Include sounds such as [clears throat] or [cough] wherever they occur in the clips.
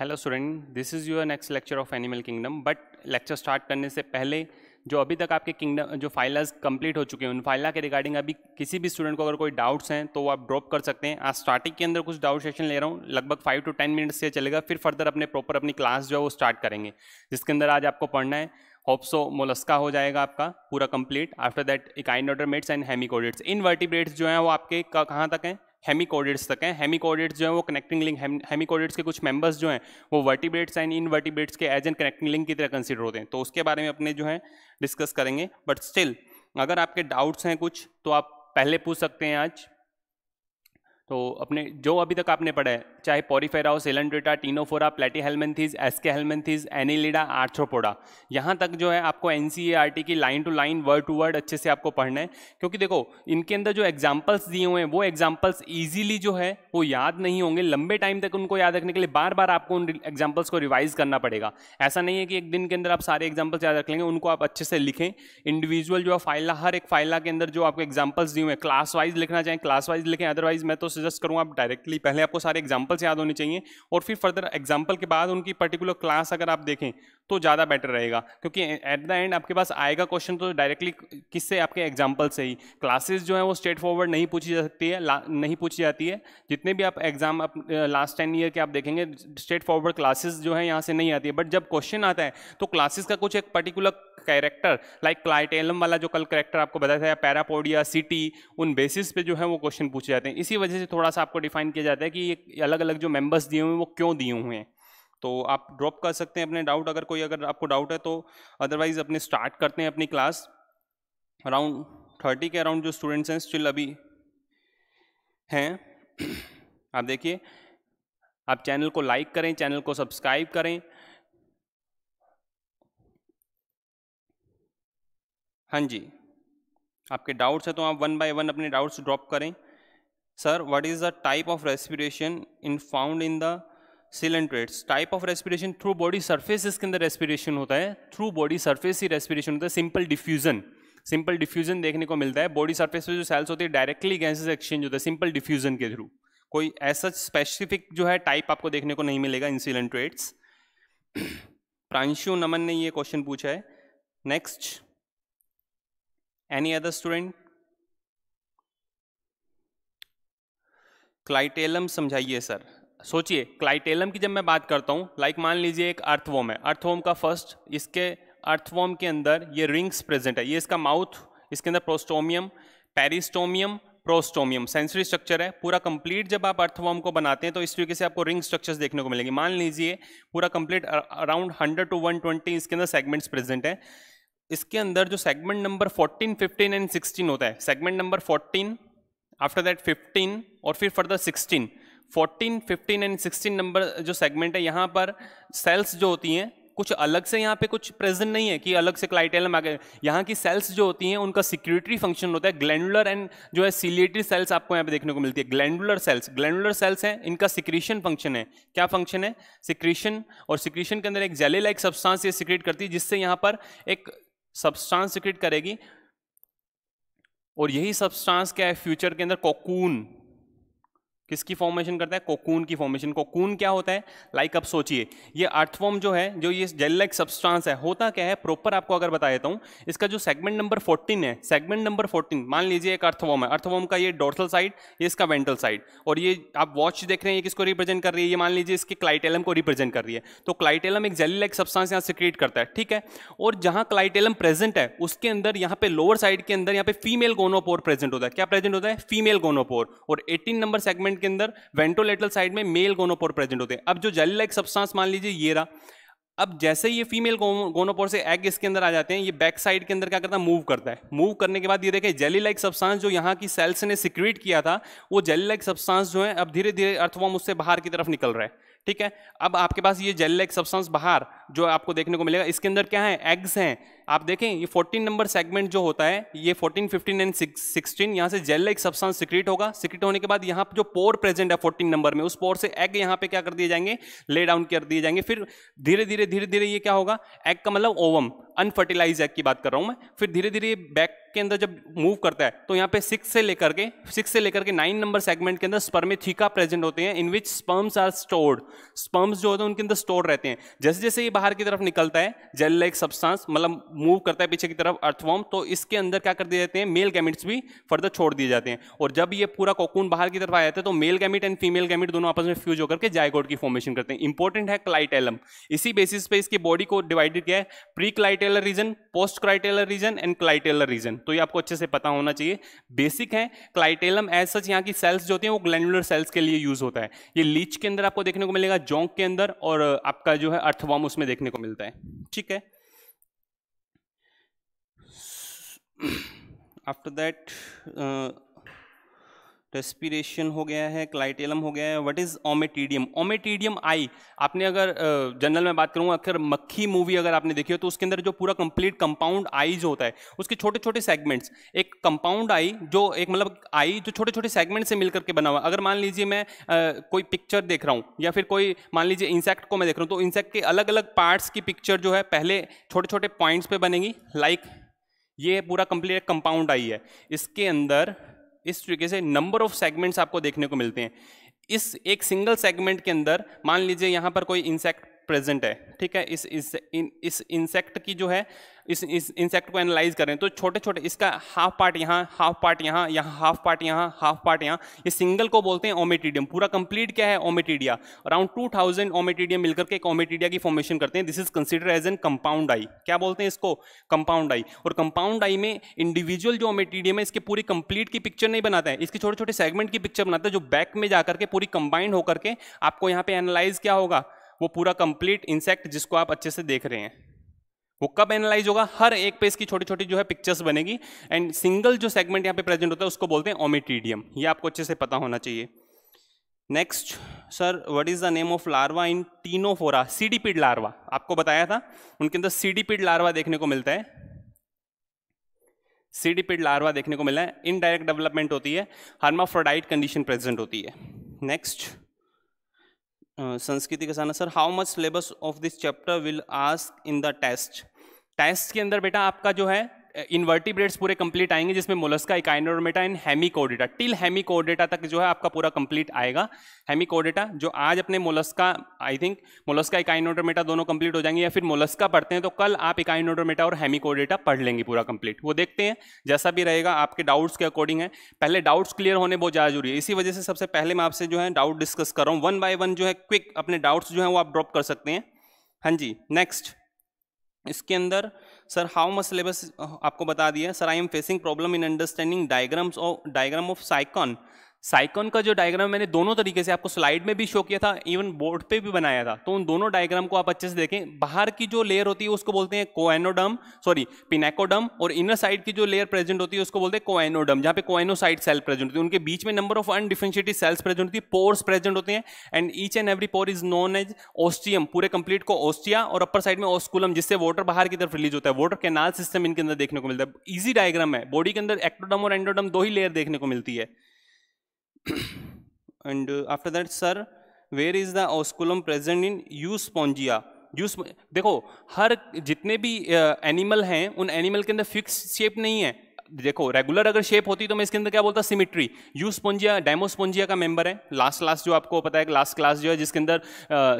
Hello student this is your next lecture of animal kingdom but lecture start करने से पहले जो अभी तक आपके किंगडम जो फाइलाज कंप्लीट हो चुके हैं उन फाइला के रिगार्डिंग अभी किसी भी स्टूडेंट को अगर कोई डाउट्स हैं तो वो आप ड्रॉप कर सकते हैं आज स्टार्टिंग के अंदर कुछ डाउट सेशन ले रहा हूँ लगभग फाइव टू टेन मिनट्स से चलेगा फिर फर्दर अपने प्रॉपर अपनी क्लास जो है वो स्टार्ट करेंगे जिसके अंदर आज आपको पढ़ना है होप्सो मोलस्का हो जाएगा आपका पूरा complete after that echinoderms and hemichordates invertebrates जो हैं वो आपके कहाँ तक हैं हेमिकोडिट्स तक हैं हेमिकोडिट्स जो हैं वो कनेक्टिंग लिंक हेमिकोडिट्स के कुछ मेंबर्स जो हैं वो वर्टिब्रेट्स एंड इन वर्टिब्रेट्स के एज एन कनेक्टिंग लिंक की तरह कंसिडर होते हैं तो उसके बारे में अपने जो है डिस्कस करेंगे बट स्टिल अगर आपके डाउट्स हैं कुछ तो आप पहले पूछ सकते हैं आज तो अपने जो अभी तक आपने पढ़ा है चाहे पॉरीफेराओ Coelenterata Ctenophora Platyhelminthes Aschelminthes Annelida Arthropoda यहाँ तक जो है आपको एन e की line to line word to word अच्छे से आपको पढ़ना है क्योंकि देखो इनके अंदर जो एग्जाम्पल्स दिए हुए हैं वो एग्जाम्पल्स ईजिली जो है वो याद नहीं होंगे लंबे टाइम तक उनको याद रखने के लिए बार बार आपको उन एग्जाम्पल्स को रिवाइज करना पड़ेगा ऐसा नहीं है कि एक दिन के अंदर आप सारे एग्जाम्पल्स याद रख लेंगे उनको आप अच्छे से लिखें इंडिविजुअल जो है फाइला हर एक फाइला के अंदर जो आपको एग्जाम्पल्स दिए हुए हैं क्लास वाइज लिखना चाहें क्लास वाइज लिखें अदरवाइज मैं तो सजेस्ट करूँ आप डायरेक्टली पहले आपको सारे एग्जाम्पल्स याद होने चाहिए और फिर फर्दर एग्जाम्पल के बाद उनकी पर्टिकुलर क्लास अगर आप देखें तो ज़्यादा बेटर रहेगा क्योंकि एट द एंड आपके पास आएगा क्वेश्चन तो डायरेक्टली किससे आपके एग्जाम्पल से ही क्लासेस जो है वो स्ट्रेट फॉरवर्ड नहीं पूछी जा सकती है नहीं पूछी जाती है जितने भी आप एग्जाम आप लास्ट टेन ईयर के आप देखेंगे स्ट्रेट फॉरवर्ड क्लासेस जो है यहाँ से नहीं आती है बट जब क्वेश्चन आता है तो क्लासेस का कुछ एक पर्टिकुलर कैरेक्टर लाइक क्लाइटेलम वाला जो कल करेक्टर आपको बताया था पैरापोडिया सिटी उन बेसिस पे जो है वो क्वेश्चन पूछे जाते हैं इसी वजह से थोड़ा सा आपको डिफाइन किया जाता है कि ये अलग अलग जो मेंबर्स दिए हुए हैं वो क्यों दिए हुए हैं तो आप ड्रॉप कर सकते हैं अपने डाउट अगर कोई अगर आपको डाउट है तो अदरवाइज़ अपने स्टार्ट करते हैं अपनी क्लास अराउंड थर्टी के अराउंड जो स्टूडेंट्स हैं स्टिल अभी हैं आप देखिए आप चैनल को लाइक करें चैनल को सब्सक्राइब करें हाँ जी आपके डाउट्स हैं तो आप वन बाय वन अपने डाउट्स ड्रॉप करें sir what is the type of respiration in found in the coelenterates type of respiration through body surface इसके अंदर रेस्पिरेशन होता है थ्रू बॉडी सर्फेस ही रेस्पिरेशन होता है सिंपल डिफ्यूजन सिंपल डिफ्यूजन देखने को मिलता है बॉडी सर्फेस पे जो सेल्स होती है डायरेक्टली गैसेज एक्सचेंज होता है सिंपल डिफ्यूजन के थ्रू कोई ऐसा स्पेसिफिक जो है टाइप आपको देखने को नहीं मिलेगा इन सिलेंट्रेट्स प्रांशु नमन ने ये क्वेश्चन पूछा है next any other student clitellum समझाइए सर सोचिए क्लाइटेलम की जब मैं बात करता हूँ लाइक मान लीजिए एक अर्थवोम है अर्थवोम का फर्स्ट इसके अर्थवोम के अंदर ये रिंग्स प्रेजेंट है ये इसका माउथ इसके अंदर prostomium peristomium prostomium sensory structure है पूरा कंप्लीट जब आप अर्थवॉर्म को बनाते हैं तो इस तरीके से आपको रिंग स्ट्रक्चर्स देखने को मिलेंगे मान लीजिए पूरा कंप्लीट अराउंड 100 टू 120 इसके अंदर सेगमेंट्स प्रेजेंट है इसके अंदर जो सेगमेंट नंबर 14, 15 एंड 16 होता है सेगमेंट नंबर 14, आफ्टर दैट 15 और फिर further 16 fourteen fifteen and sixteen number जो सेगमेंट है यहाँ पर सेल्स जो होती हैं कुछ अलग से यहाँ पे कुछ प्रेजेंट नहीं है कि अलग से क्लाइटेलम आ गए यहाँ की सेल्स जो होती हैं उनका सिक्योरिटी फंक्शन होता है ग्लैंडुलर एंड जो है सीलिएटरी सेल्स आपको यहाँ पे देखने को मिलती है ग्लैंडुलर सेल्स ग्लैंडुलर सेल्स हैं इनका सिक्रीशन फंक्शन है क्या फंक्शन है सिक्रीशन और सिक्रीशन के अंदर एक जेले लाइक सब्सटांस ये सिक्रेट करती है जिससे यहाँ पर एक सब्सटांस सिक्रेट करेगी और यही सब्सटांस क्या है फ्यूचर के अंदर कोकून किसकी फॉर्मेशन करता है कोकून की फॉर्मेशन कोकून क्या होता है लाइक like आप सोचिए ये अर्थफॉर्म जो है जो ये जेल लाइक सब्सटेंस है होता क्या है प्रॉपर आपको अगर बता देता हूँ इसका जो सेगमेंट नंबर 14 है सेगमेंट नंबर 14 मान लीजिए एक अर्थफॉर्म है अर्थफॉर्म का ये डोर्सल साइड ये इसका वेंटल साइड और ये आप वॉच देख रहे हैं ये किसको रिप्रेजेंट कर रही है ये मान लीजिए इसके क्लाइटेलम को रिप्रेजेंट कर रही है तो क्लाइटेलम एक जेल लाइक यहाँ सिक्रिएट करता है ठीक है और जहाँ क्लाइटेलम प्रेजेंट है उसके अंदर यहाँ पे लोअर साइड के अंदर यहाँ पे फीमेल गोनोपोर प्रेजेंट होता है क्या प्रेजेंट होता है फीमेल गोनोपोर और एटीन नंबर सेगमेंट के अंदर वेंटोलेटल साइड में मेल गोनोपोर प्रेजेंट होते हैं अब जो जेल लाइक सब्सटेंस मान लीजिए ये रहा अब जैसे ये फीमेल गोनोपोर से एग इसके अंदर आ जाते हैं ये बैक साइड के अंदर क्या करता है मूव करता है मूव करने के बाद ये देखें जेली लाइक सब्सटेंस जो यहाँ की सेल्स ने सिक्रेट किया था वो जेली लाइक सब्सटेंस जो है अब धीरे धीरे अर्थवॉम उससे बाहर की तरफ निकल रहा है ठीक है अब आपके पास ये जेल लाइक सब्सटेंस बाहर जो आपको देखने को मिलेगा इसके अंदर क्या है एग्स हैं आप देखें ये 14 नंबर सेगमेंट जो होता है ये 14, 15 एंड 16 यहाँ से जेल लाइक सब्सटेंस सिक्रेट होगा सिक्रेट होने के बाद यहाँ पर जो पोर प्रेजेंट है 14 नंबर में उस पोर से एग यहाँ पे क्या कर दिए जाएंगे ले डाउन कर दिए जाएंगे फिर धीरे धीरे धीरे धीरे ये क्या होगा एग का मतलब ओवम अनफर्टिलाइज एग की बात कर रहा हूँ मैं फिर धीरे धीरे बैक के अंदर जब मूव करता है तो यहाँ पे सिक्स से लेकर के सिक्स से लेकर के नाइन नंबर सेगमेंट के अंदर स्पर्मे थीका प्रेजेंट होते हैं in which sperms are stored sperms जो होते हैं उनके अंदर स्टोर रहते हैं जैसे जैसे ये बाहर की तरफ निकलता है जेल लाइक सब्सटेंस मतलब मूव करता है पीछे की तरफ अर्थवॉर्म तो इसके अंदर क्या कर दिए जाते हैं मेल गैमिट्स भी फर्दर छोड़ दिए जाते हैं और जब ये पूरा कोकून बाहर की तरफ आ जाता है तो male gamete and female gamete दोनों आपस में फ्यूज होकर के जायकोड की फॉर्मेशन करते हैं इंपॉर्टेंट है क्लाइटेलम इसी बेसिस पे इसकी बॉडी को डिवाइडेड किया है pre clitellar region post clitellar region and clitellar region तो ये आपको अच्छे से पता होना चाहिए बेसिक है क्लाइटेलम एज सच यहाँ की सेल्स जो होती हैं वो ग्लैंडुलर सेल्स के लिए यूज होता है ये लीच के अंदर आपको देखने को मिलेगा जोंक के अंदर और आपका जो है अर्थवॉर्म उसमें देखने को मिलता है ठीक है आफ्टर दैट रेस्पिरेशन हो गया है क्लाइटेलम हो गया है व्हाट इज ओमेटीडियम ओमेटीडियम आई आपने अगर जनरल uh, में बात करूँगा अगर मक्खी मूवी अगर आपने देखी हो तो उसके अंदर जो पूरा कंप्लीट कंपाउंड आई जो होता है उसके छोटे छोटे सेगमेंट्स एक कंपाउंड आई जो एक मतलब आई जो छोटे छोटे सेगमेंट से मिल करके बना हुआ अगर मान लीजिए मैं uh, कोई पिक्चर देख रहा हूँ या फिर कोई मान लीजिए इंसेक्ट को मैं देख रहा हूँ तो इंसेक्ट के अलग अलग पार्ट्स की पिक्चर जो है पहले छोटे छोटे पॉइंट्स पर बनेगी लाइक like, ये पूरा कंप्लीट कंपाउंड आई है इसके अंदर इस तरीके से नंबर ऑफ सेगमेंट्स आपको देखने को मिलते हैं इस एक सिंगल सेगमेंट के अंदर मान लीजिए यहाँ पर कोई इंसेक्ट प्रेजेंट है ठीक है इस इस इन, इस इंसेक्ट की जो है इस इस इंसेक्ट को एनालाइज करें तो छोटे छोटे इसका हाफ पार्ट यहाँ हाफ पार्ट यहाँ यहाँ हाफ पार्ट यहाँ हाफ पार्ट यहाँ ये सिंगल को बोलते हैं ओमेटीडियम पूरा कंप्लीट क्या है ommatidia around two thousand ommatidium मिलकर के एक ओमेटीडिया की फॉर्मेशन करते हैं this is consider as an compound eye क्या बोलते हैं इसको कंपाउंड आई और कंपाउंड आई में इंडिविजुअल जो ओमेटीडियम है इसकी पूरी कंप्लीट की पिक्चर नहीं बनाता है इसके छोटे छोटे सेगमेंट की पिक्चर बनाते हैं जो बैक में जाकर के पूरी कंबाइंड होकर के आपको यहाँ पे एनालाइज क्या होगा वो पूरा कंप्लीट इंसेक्ट जिसको आप अच्छे से देख रहे हैं वो कब एनालाइज होगा हर एक पे इसकी छोटी छोटी जो है पिक्चर्स बनेगी एंड सिंगल जो सेगमेंट यहाँ पे प्रेजेंट होता है उसको बोलते हैं ओमिटीडियम ये आपको अच्छे से पता होना चाहिए next sir what is the name of larva in Ctenophora cydippid larva आपको बताया था उनके अंदर सीडीपिड लार्वा देखने को मिलता है सीडीपिड लार्वा देखने को मिला है इनडायरेक्ट डेवलपमेंट होती है हार्माफ्रोडाइट कंडीशन प्रेजेंट होती है नेक्स्ट संस्कृति का साना sir how much syllabus of this chapter will ask in the test test के अंदर बेटा आपका जो है इनवर्टिब्रेट्स पूरे कंप्लीट आएंगे जिसमें Mollusca Echinodermata and Hemichordata till Hemichordata तक जो है आपका पूरा कंप्लीट आएगा हेमिकोडेटा जो आज अपने Mollusca I think Mollusca Echinodermata दोनों कंप्लीट हो जाएंगे या फिर मोलस्का पढ़ते हैं तो कल आप इकाइनोडोमेटा और हेमिकोडेटा पढ़ लेंगे पूरा कंप्लीट वो देखते हैं जैसा भी रहेगा आपके डाउट्स के अकॉर्डिंग है पहले डाउट्स क्लियर होने बहुत ज़्यादा जरूरी है इसी वजह से सबसे पहले मैं आपसे जो है डाउट डिस्कस कर रहा हूँ वन बाय वन जो है क्विक अपने डाउट्स जो है वो आप ड्रॉप कर सकते हैं हाँ जी नेक्स्ट इसके अंदर सर हाउ मच सिलेबस आपको बता दिया sir I am facing problem in understanding diagrams of diagram of Sycon Sycon का जो डायग्राम मैंने दोनों तरीके से आपको स्लाइड में भी शो किया था इवन बोर्ड पे भी बनाया था तो उन दोनों डायग्राम को आप अच्छे से देखें बाहर की जो लेयर होती है उसको बोलते हैं कोएनोडम सॉरी पिनेकोडम और इनर साइड की जो लेयर प्रेजेंट होती है उसको बोलते हैं कोएनोडम जहाँ पे कोएनोसाइड सेल प्रेजेंट होती है उनके बीच में number of undifferentiated cells present होती है पोर्स प्रेजेंट होते हैं and each and every pore is known as ostium पूरे कंप्लीट को ओस्टिया और अपर साइड में ओस्कुलम जिससे वाटर बाहर की तरफ रिलीज होता है वाटर कैनाल सिस्टम इनके अंदर देखने को मिलता है ईजी डायग्राम है बॉडी के अंदर एक्टोडम और एंडोडम दो ही लेयर देखने को मिलती है and uh, after that sir where is the osculum present in euspongia जूस देखो हर जितने भी एनिमल हैं उन एनिमल के अंदर फिक्स शेप नहीं है देखो रेगुलर अगर शेप होती तो मैं इसके अंदर क्या बोलता सिमिट्री यू स्पोंजिया डायमोस्पोंजिया का मेंबर है लास्ट लास्ट जो आपको पता है लास्ट क्लास जो है जिसके अंदर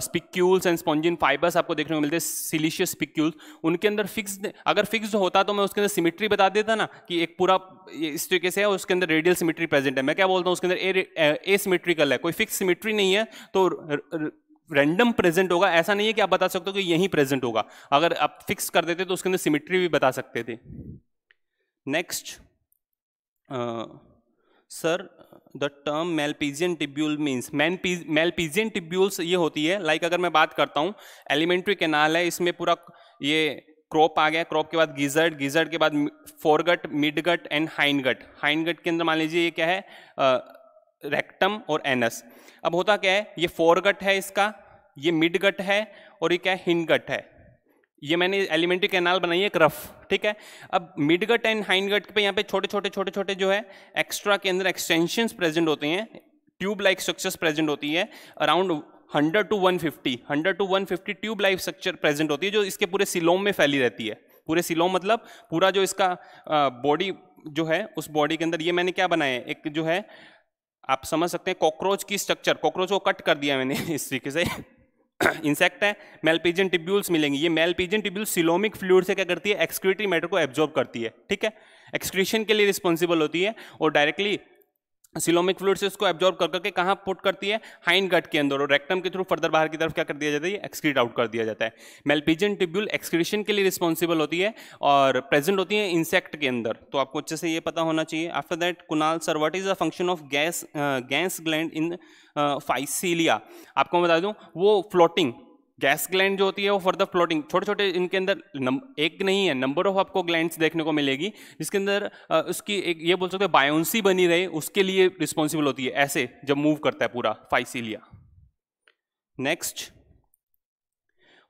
स्पिक्यूल्स एंड स्पॉन्जिन फाइबर्स आपको देखने को मिलते हैं सिलिशियस स्पिक्यूल्स उनके अंदर फिक्स अगर फिक्स होता तो मैं उसके अंदर सिमिट्री बता देता ना कि एक पूरा इस तरीके से है उसके अंदर रेडियल सिमिट्री प्रेजेंट है मैं क्या बोलता हूँ उसके अंदर ए सिमिट्रिकल है कोई फिक्स सिमिट्री नहीं है तो रैंडम प्रेजेंट होगा ऐसा नहीं है कि आप बता सकते हो कि यहीं प्रेजेंट होगा अगर आप फिक्स कर देते तो उसके अंदर सिमिट्री भी बता सकते थे Next, uh, sir, the term Malpighian tubule means Malpighian tubules ये होती है लाइक like अगर मैं बात करता हूँ एलिमेंट्री कैनाल है इसमें पूरा ये क्रॉप आ गया क्रॉप के बाद गिजर्ड गिजर्ड के बाद foregut midgut and hindgut hindgut के अंदर मान लीजिए ये क्या है रेक्टम और एनस अब होता क्या है ये फोरगट है इसका ये मिडगट है और ये क्या है हिंडगट है ये मैंने एलिमेंट्री कैनाल बनाई है एक रफ ठीक है अब मिडगट एंड हाइनगट पे यहाँ पे छोटे छोटे छोटे छोटे जो है एक्स्ट्रा के अंदर एक्सटेंशन प्रेजेंट होते हैं ट्यूब लाइक स्ट्रक्चर्स प्रेजेंट होती है around 100 to 150 100 to 150 tube like structure present होती है जो इसके पूरे सिलोम में फैली रहती है पूरे सिलोम मतलब पूरा जो इसका बॉडी जो है उस बॉडी के अंदर ये मैंने क्या बनाया है एक जो है आप समझ सकते हैं कॉकरोच की स्ट्रक्चर कॉकरोच को कट कर दिया मैंने [laughs] इस तरीके से इंसेक्ट है मेलपीजन टिब्यूल्स मिलेंगे ये मेलपीजन टिब्यूल्स सिलोमिक फ्लूड से क्या करती है एक्सक्रीटरी मैटर को एब्जॉर्ब करती है ठीक है एक्सक्रीशन के लिए रिस्पॉन्सिबल होती है और डायरेक्टली सिलोमिक फ्लूड से इसको एब्जॉर्ब कर करके कहाँ पुट करती है हाइंड गट के अंदर और रेक्टम के थ्रू फर्दर बाहर की तरफ क्या कर दिया जाता है एक्सक्रीट आउट कर दिया जाता है मेलपिजन ट्यूब्यूल एक्सक्रीशन के लिए रिस्पॉन्सिबल होती है और प्रेजेंट होती है इंसेक्ट के अंदर तो आपको अच्छे से ये पता होना चाहिए after that Kunal sir what is the function of gas gas gland in Physalia आपको बता दूँ वो फ्लोटिंग गैस ग्लैंड जो होती है वो फर्दर फ्लोटिंग छोटे छोटे इनके अंदर एक नहीं है नंबर ऑफ आपको ग्लैंड्स देखने को मिलेगी जिसके अंदर उसकी एक ये बोल सकते हैं बायोन्सी बनी रहे उसके लिए रिस्पॉन्सिबल होती है ऐसे जब मूव करता है पूरा Physalia next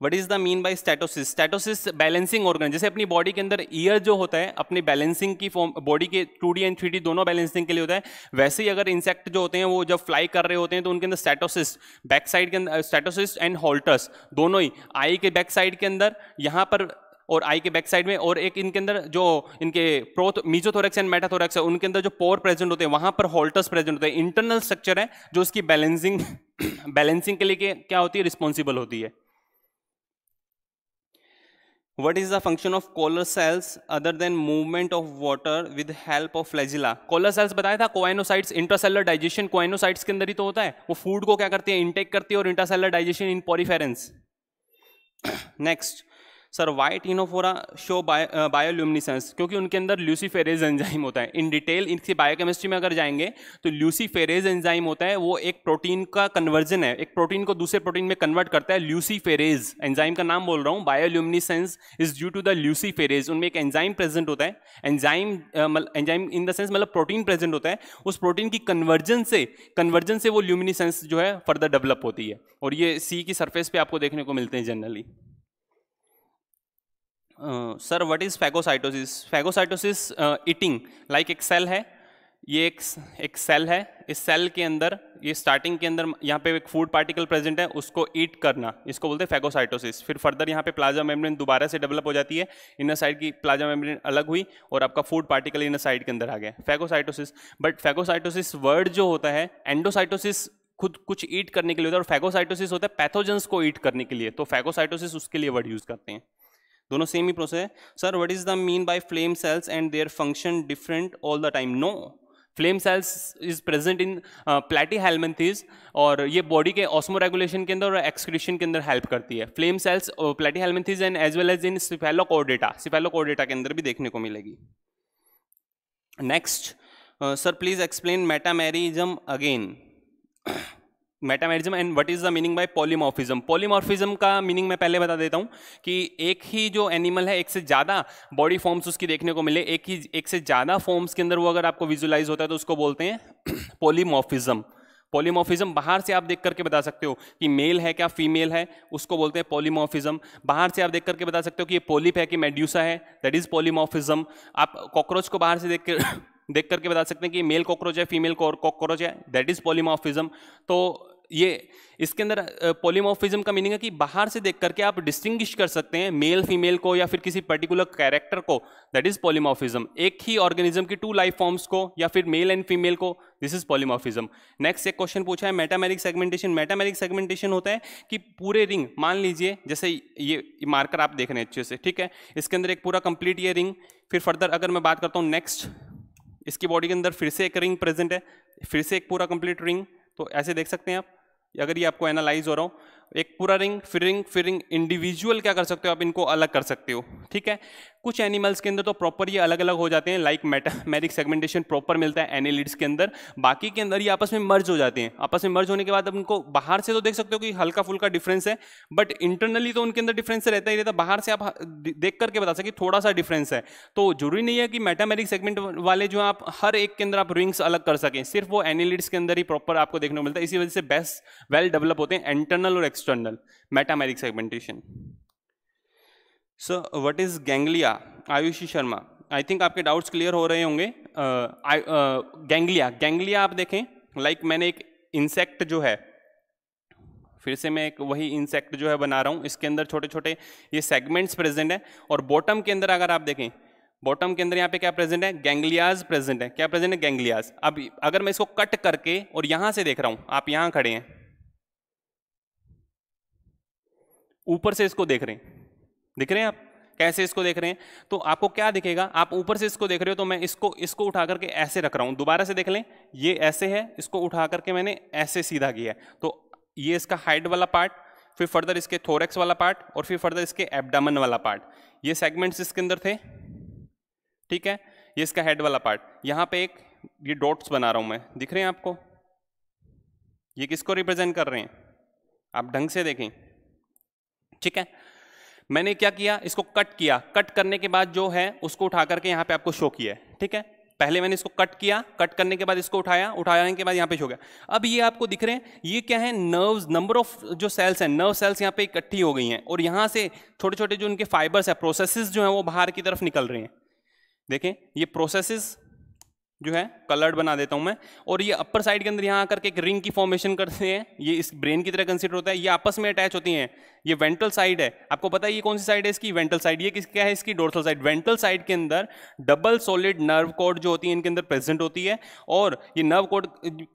what is the mean by statocysts statocysts balancing organ जैसे अपनी बॉडी के अंदर ईयर जो होता है अपनी बैलेंसिंग की फॉर्म बॉडी के टू डी एंड थ्री दोनों बैलेंसिंग के लिए होता है वैसे ही अगर इंसेक्ट जो होते हैं वो जब फ्लाई कर रहे होते हैं तो उनके अंदर स्टैटोसिस बैक साइड के अंदर स्टेटोसिस एंड होल्टर्स दोनों ही आई के बैक साइड के अंदर यहाँ पर और आई के बैक साइड में और एक इनके अंदर जो इनके प्रोथ मीजोथोरेक्स एंड मेटाथोरेक्स है उनके अंदर जो पोर प्रेजेंट होते हैं वहाँ पर होल्टर्स प्रेजेंट होते हैं इंटरनल स्ट्रक्चर है जो उसकी बैलेंसिंग बैलेंसिंग [clears throat] के लिए क्या होती है रिस्पॉन्सिबल होती है what is the function of collar cells other than movement of water with help of flagella collar cells बताया था क्वाइनोसाइट्स इंटरसेलर डाइजेशन क्वाइनोसाइट्स के अंदर ही तो होता है वो फूड को क्या करती है इंटेक करती है और intercellular digestion in poriferans next sir why ctenophora show bio bioluminescence क्योंकि उनके अंदर ल्यूसीफेरेज एंजाइम होता है इन डिटेल इनकी बायोकेमिस्ट्री में अगर जाएंगे तो ल्यूसीफेरेज एंजाइम होता है वो एक प्रोटीन का कन्वर्जन है एक प्रोटीन को दूसरे प्रोटीन में कन्वर्ट करता है ल्यूसीफेरेज एंजाइम का नाम बोल रहा हूँ bioluminescence is due to the luciferase उनमें एक एंजाइम प्रेजेंट होता है enzyme enzyme in the sense मतलब प्रोटीन प्रेजेंट होता है उस प्रोटीन की कन्वर्जन से कन्वर्जन से वो ल्यूमिनिसेंस जो है फर्दर डेवलप होती है और ये सी की सरफेस पर आपको देखने को मिलते हैं generally sir what is phagocytosis phagocytosis eating like एक सेल है ये एक एक सेल है इस सेल के अंदर ये स्टार्टिंग के अंदर यहाँ पे एक फूड पार्टिकल प्रेजेंट है उसको ईट करना इसको बोलते हैं फैगोसाइटोसिस फिर फर्दर यहाँ पे प्लाज्मा मेम्ब्रेन दोबारा से डेवलप हो जाती है इनर साइड की प्लाज्मा मेम्ब्रेन अलग हुई और आपका फूड पार्टिकल इनर साइड के अंदर आ गया फैगोसाइटोसिस बट फैगोसाइटोसिस वर्ड जो होता है एंडोसाइटोसिस खुद कुछ ईट करने के लिए होता है और फैगोसाइटोसिस होता है पैथोजेंस को ईट करने के लिए तो फैगोसाइटोसिस उसके लिए वर्ड यूज़ करते हैं दोनों सेम ही प्रोसेस है sir what is the mean by flame cells and their function different all the time no flame cells is present in platyhelminthes और ये बॉडी के ऑस्मो रेगुलेशन के अंदर और एक्सक्रीशन के अंदर हेल्प करती है flame cells platyhelminthes and as well as in cephalochordata cephalochordata के अंदर भी देखने को मिलेगी next sir please explain metamerism again metamerism and what is the meaning by polymorphism polymorphism का मीनिंग मैं पहले बता देता हूँ कि एक ही जो एनिमल है एक से ज़्यादा बॉडी फॉर्म्स उसकी देखने को मिले एक ही एक से ज़्यादा फॉर्म्स के अंदर वो अगर आपको विजुलाइज होता है तो उसको बोलते हैं पॉलीमॉर्फिज्म [clears throat] पॉलीमॉर्फिज्म बाहर से आप देख करके बता सकते हो कि मेल है क्या फीमेल है उसको बोलते हैं पॉलीमॉर्फिज्म बाहर से आप देख करके बता सकते हो कि ये पोलिप है कि मेड्यूसा है दैट इज पॉलीमॉर्फिज्म आप कॉकरोच को बाहर से देख कर देख करके बता सकते हैं कि मेल कॉकरोच है फीमेल कॉकरोच है दैट इज पॉलीमॉर्फिज्म तो ये इसके अंदर पोलीमॉर्फिज्म का मीनिंग है कि बाहर से देख करके आप डिस्टिंग्विश कर सकते हैं मेल फीमेल को या फिर किसी पर्टिकुलर कैरेक्टर को दैट इज पॉलीमोफिज्म एक ही ऑर्गेनिज्म की टू लाइफ फॉर्म्स को या फिर मेल एंड फीमेल को दिस इज पोलीमॉर्फिज्म नेक्स्ट एक क्वेश्चन पूछा है मेटामेरिक सेगमेंटेशन मेटामेरिक सेगमेंटेशन होता है कि पूरे रिंग मान लीजिए जैसे ये मार्कर आप देख रहे हैं अच्छे से ठीक है इसके अंदर एक पूरा कंप्लीट ये रिंग फिर फर्दर अगर मैं बात करता हूँ नेक्स्ट इसकी बॉडी के अंदर फिर से एक रिंग प्रेजेंट है फिर से एक पूरा कंप्लीट रिंग तो ऐसे देख सकते हैं आप अगर ये आपको एनालाइज हो रहा हो एक पूरा रिंग फिर रिंग फिर रिंग इंडिविजुअल क्या कर सकते हो आप इनको अलग कर सकते हो ठीक है कुछ एनिमल्स के अंदर तो प्रॉपर ये अलग अलग हो जाते हैं लाइक मेटामेरिक सेगमेंटेशन प्रॉपर मिलता है एनिलिड्स के अंदर बाकी के अंदर ये आपस में मर्ज हो जाते हैं आपस में मर्ज होने के बाद उनको बाहर से तो देख सकते हो कि हल्का फुल्का डिफरेंस है बट इंटरनली तो उनके अंदर डिफरेंस तो रहता ही रहता है बाहर से आप देख करके बता सके थोड़ा सा डिफरेंस है तो जरूरी नहीं है कि मेटामेरिक सेगमेंट वाले जो आप हर एक के अंदर आप रिंग्स अलग कर सकें सिर्फ वो एनिलिड्स के अंदर ही प्रॉपर आपको देखने को मिलता है इसी वजह से बेस्ट वेल डेवलप होते हैं इंटरनल और external metameric segmentation so what is ganglia Ayushi Sharma I think आपके डाउट्स क्लियर हो रहे होंगे गैंगलिया uh, गैंगलिया uh, आप देखें लाइक like मैंने एक इंसेक्ट जो है फिर से मैं एक वही इंसेक्ट जो है बना रहा हूँ इसके अंदर छोटे छोटे ये सेगमेंट्स प्रेजेंट है और बॉटम के अंदर अगर आप देखें बॉटम के अंदर यहाँ पे क्या प्रेजेंट है गैंगलियाज प्रेजेंट है क्या प्रेजेंट है गैंगलियाज अब अगर मैं इसको कट करके और यहाँ से देख रहा हूँ आप यहाँ खड़े हैं ऊपर से इसको देख रहे हैं दिख रहे हैं आप कैसे इसको देख रहे हैं तो आपको क्या दिखेगा आप ऊपर से इसको देख रहे हो तो मैं इसको इसको उठा करके ऐसे रख रहा हूँ दोबारा से देख लें ये ऐसे है इसको उठा करके मैंने ऐसे सीधा किया तो ये इसका हाइट वाला पार्ट फिर फर्दर इसके थोरेक्स वाला पार्ट और फिर फर्दर इसके एबडामन वाला पार्ट ये सेगमेंट्स इसके अंदर थे ठीक है ये इसका हेड वाला पार्ट यहाँ पे एक ये डॉट्स बना रहा हूँ मैं दिख रहे हैं आपको ये किसको रिप्रेजेंट कर रहे हैं आप ढंग से देखें ठीक है मैंने क्या किया इसको कट किया कट करने के बाद जो है उसको उठा करके यहाँ पे आपको शो किया है ठीक है पहले मैंने इसको कट किया कट करने के बाद इसको उठाया उठाने के बाद यहाँ पे शो गया अब ये आपको दिख रहे हैं ये क्या है नर्व्स नंबर ऑफ जो सेल्स हैं नर्व सेल्स यहाँ पे इकट्ठी हो गई हैं और यहाँ से छोटे छोटे जो उनके फाइबर्स हैं प्रोसेस जो हैं वो बाहर की तरफ निकल रहे हैं देखें ये प्रोसेसेस जो है कलर्ड बना देता हूं मैं और ये अपर साइड के अंदर यहाँ आकर के एक रिंग की फॉर्मेशन करते हैं ये इस ब्रेन की तरह कंसिडर होता है ये आपस में अटैच होती हैं ये वेंटल साइड है आपको पता है ये कौन सी साइड है इसकी वेंटल साइड ये किस क्या है इसकी डोर्सल साइड वेंटल साइड के अंदर डबल सॉलिड नर्व कोड जो होती है इनके अंदर प्रेजेंट होती है और ये नर्व कोड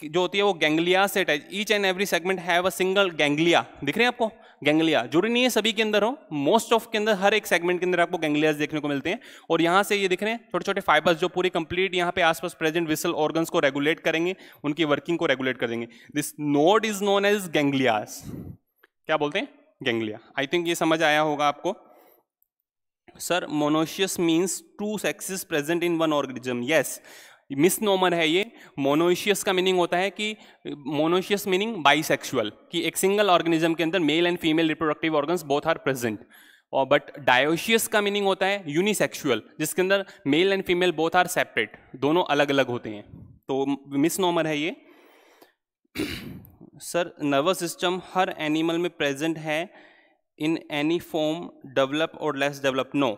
जो होती है वो गैंगलिया से attach each and every segment have a single ganglia दिख रहे हैं आपको गैंगलिया जुड़ी नहीं है सभी के अंदर हो मोस्ट ऑफ के अंदर हर एक सेगमेंट के अंदर आपको गैंग्लियाज देखने को मिलते हैं और यहाँ से ये दिख रहे हैं छोटे छोटे फाइबर्स जो पूरे कंप्लीट यहाँ पे आसपास प्रेजेंट विसल ऑर्गन्स को रेगुलेट करेंगे उनकी वर्किंग को रेगुलेट कर देंगे this node is known as ganglias क्या बोलते हैं गेंगलिया आई थिंक ये समझ आया होगा आपको sir monoecious means two sexes present in one organism yes misnomer है ये मोनोशियस का मीनिंग होता है कि मोनोशियस मीनिंग बाइसेक्सुअल कि एक सिंगल ऑर्गेनिज्म के अंदर male and female reproductive organ both are present और बट डायोशियस का मीनिंग होता है यूनिसेक्सुअल जिसके अंदर male and female both are separate दोनों अलग अलग होते हैं तो मिस मिसनोमर है ये सर नर्वस सिस्टम हर एनिमल में प्रेजेंट है इन एनी फॉर्म डेवलप और लेस डेवलप नो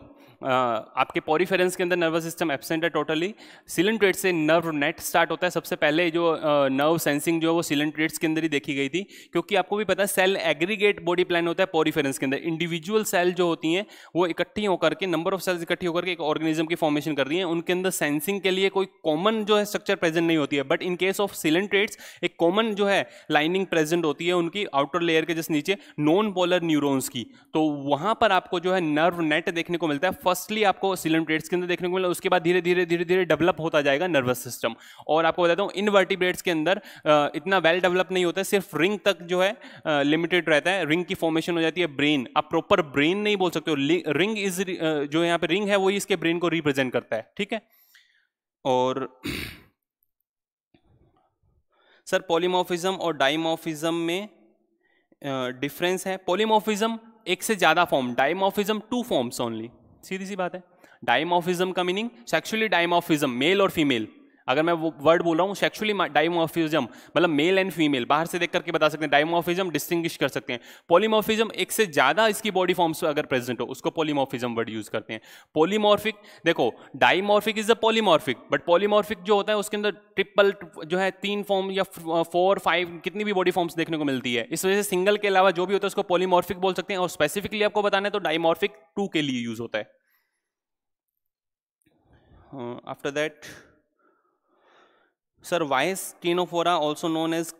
आपके पॉरीफेरेंस के अंदर नर्वस सिस्टम एबसेंट है टोटली सिलेंट्रेट से नर्व नेट स्टार्ट होता है सबसे पहले जो नर्व सेंसिंग जो है वो सिलेंट्रेट्स के अंदर ही देखी गई थी क्योंकि आपको भी पता है सेल एग्रीगेट बॉडी प्लान होता है पॉरीफेरेंस के अंदर इंडिविजुअल सेल जो होती हैं वो इकट्ठी होकर के नंबर ऑफ सेल्स इकट्ठी होकर के एक ऑर्गेनिज्म की फॉर्मेशन कर रही है उनके अंदर सेंसिंग के लिए कोई कॉमन जो है स्ट्रक्चर प्रेजेंट नहीं होती है but in case of coelenterates एक कॉमन जो है लाइनिंग प्रेजेंट होती है उनकी आउटर लेयर के जस्ट नीचे नॉन पोलर न्यूरोन्स की तो वहां पर आपको जो है नर्व नेट देखने को मिलता है फर्स्टली आपको सिलेंट्रेट्स के अंदर देखने को मिला उसके बाद धीरे धीरे धीरे धीरे डेवलप होता जाएगा नर्वस सिस्टम और आपको बताता हूँ इनवर्टिब्रेट्स के अंदर इतना वेल डेवलप नहीं होता है सिर्फ रिंग तक जो है लिमिटेड रहता है रिंग की फॉर्मेशन हो जाती है ब्रेन आप प्रॉपर ब्रेन नहीं बोल सकते हो रिंग इज जो यहाँ पे रिंग है वही इसके ब्रेन को रिप्रेजेंट करता है ठीक है और [clears throat] सर पॉलीमॉफिज्म और डाइमोफिज्म में डिफरेंस है पॉलीमॉफिज्म एक से ज़्यादा form dimorphism two forms only सीधी सी बात है डायमोफिज्म का मीनिंग सेक्सुअली डायमोफिज्म मेल और फीमेल अगर मैं वो वर्ड बोल रहा हूँ सेक्शुअली डाइमोफिज्म मतलब मेल एंड फीमेल बाहर से देख करके बता सकते हैं डाइमोफिज्म डिस्टिंग्विश कर सकते हैं पोलीमोफिज्म एक से ज़्यादा इसकी बॉडी फॉर्म्स अगर प्रेजेंट हो उसको पोलीमोफिज्म वर्ड यूज़ करते हैं पोलीमॉर्फिक देखो dimorphic is a polymorphic but polymorphic जो होता है उसके अंदर ट्रिपल जो है तीन फॉर्म या फोर फाइव कितनी भी बॉडी फॉर्म्स देखने को मिलती है इस वजह से सिंगल के अलावा जो भी होता है उसको पोलीमॉर्फिक बोल सकते हैं और स्पेसिफिकली आपको बताना है तो डाइमॉर्फिक टू के लिए यूज होता है after that sir why's ctenophora also known as as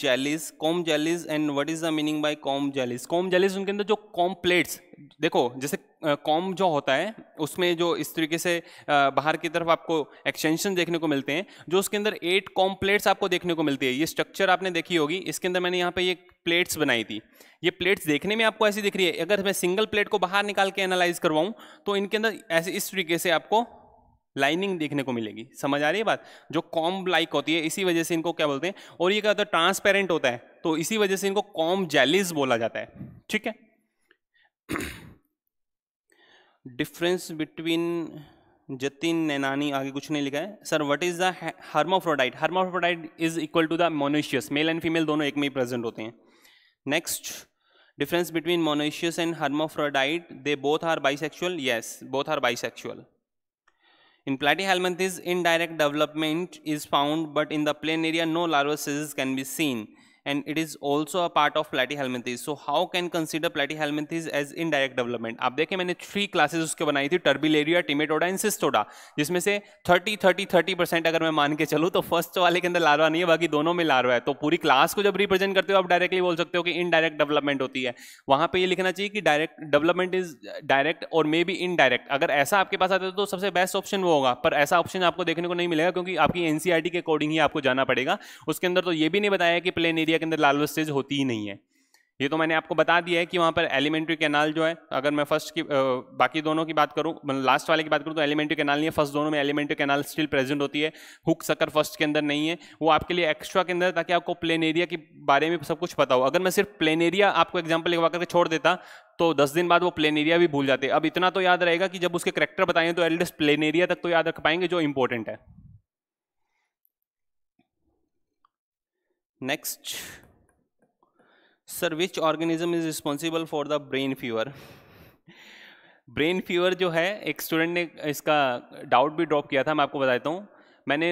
jellies jellies? Jellies and what is the meaning by by jellies jellies? Jellies उनके अंदर जो कॉम प्लेट्स देखो जैसे कॉम जो होता है उसमें जो इस तरीके से बाहर की तरफ आपको एक्सटेंशन देखने को मिलते हैं जो उसके अंदर एट कॉम प्लेट्स आपको देखने को मिलती है ये स्ट्रक्चर आपने देखी होगी इसके अंदर मैंने यहाँ पे ये प्लेट्स बनाई थी ये प्लेट्स देखने में आपको ऐसी दिख रही है अगर मैं सिंगल प्लेट को बाहर निकाल के एनालाइज करवाऊँ तो इनके अंदर ऐसे इस तरीके से आपको लाइनिंग देखने को मिलेगी समझ आ रही है बात जो कॉम लाइक होती है इसी वजह से इनको क्या बोलते हैं और ये क्या होता है ट्रांसपेरेंट होता है तो इसी वजह से इनको कॉम जेलिस बोला जाता है ठीक है [clears throat] डिफरेंस बिटवीन जतिन नैनानी आगे कुछ नहीं लिखा है sir what is the hermaphrodite hermaphrodite is equal to the monoecious male and female दोनों एक में ही प्रेजेंट होते हैं next difference between monoecious and hermaphrodite they both are bisexual yes both are bisexual In platyhelminthes, indirect development is found, but in the plain area, no larval can be seen. and it is also a part of platyhelminthes. So how can consider platyhelminthes as indirect development? आप देखें मैंने three classes उसके बनाई थी Turbellaria टिमेटोडा and Cestoda जिसमें से 30 30 30 percent अगर मैं मान के चलूँ तो फर्स्ट वाले के अंदर लार्वा नहीं है बाकी दोनों में लार्वा है तो पूरी क्लास को जब रिप्रेजेंट करते हो आप डायरेक्टली बोल सकते हो कि इनडायरेक्ट डेवलपमेंट होती है वहाँ पे ये लिखना चाहिए कि डायरेक्ट डेवलपमेंट इज डायरेक्ट और मे बी इनडायरेक्ट अगर ऐसा आपके पास आता है तो सबसे बेस्ट ऑप्शन वो होगा पर ऐसा ऑप्शन आपको देखने को नहीं मिलेगा क्योंकि आपकी एनसीआरटी e के अकॉर्डिंग ही आपको जाना पड़ेगा उसके अंदर तो ये भी नहीं बताया कि प्लेन एरिया इंडिया के अंदर लाल स्टेज होती ही नहीं है ये तो मैंने आपको बता दिया है कि वहाँ पर एलिमेंट्री कैनाल जो है अगर मैं फर्स्ट की बाकी दोनों की बात करूँ मतलब लास्ट वाले की बात करूँ तो एलिमेंट्री कैनाल नहीं है फर्स्ट दोनों में एलिमेंट्री कैनाल स्टिल प्रेजेंट होती है हुक सकर फर्स्ट के अंदर नहीं है वो आपके लिए एक्स्ट्रा के अंदर ताकि आपको प्लेन एरिया के बारे में सब कुछ पता हो अगर मैं सिर्फ प्लेन एरिया आपको एग्जाम्पल लिखवा करके छोड़ देता तो दस दिन बाद वो प्लेन एरिया भी भूल जाते अब इतना तो याद रहेगा कि जब उसके करेक्टर बताएंगे तो एटलीस्ट प्लेन एरिया तक तो याद रख पाएंगे जो इंपॉर्टेंट है next sir which organism is responsible for the brain fever brain fever जो है एक स्टूडेंट ने इसका डाउट भी ड्रॉप किया था मैं आपको बताता देता हूँ मैंने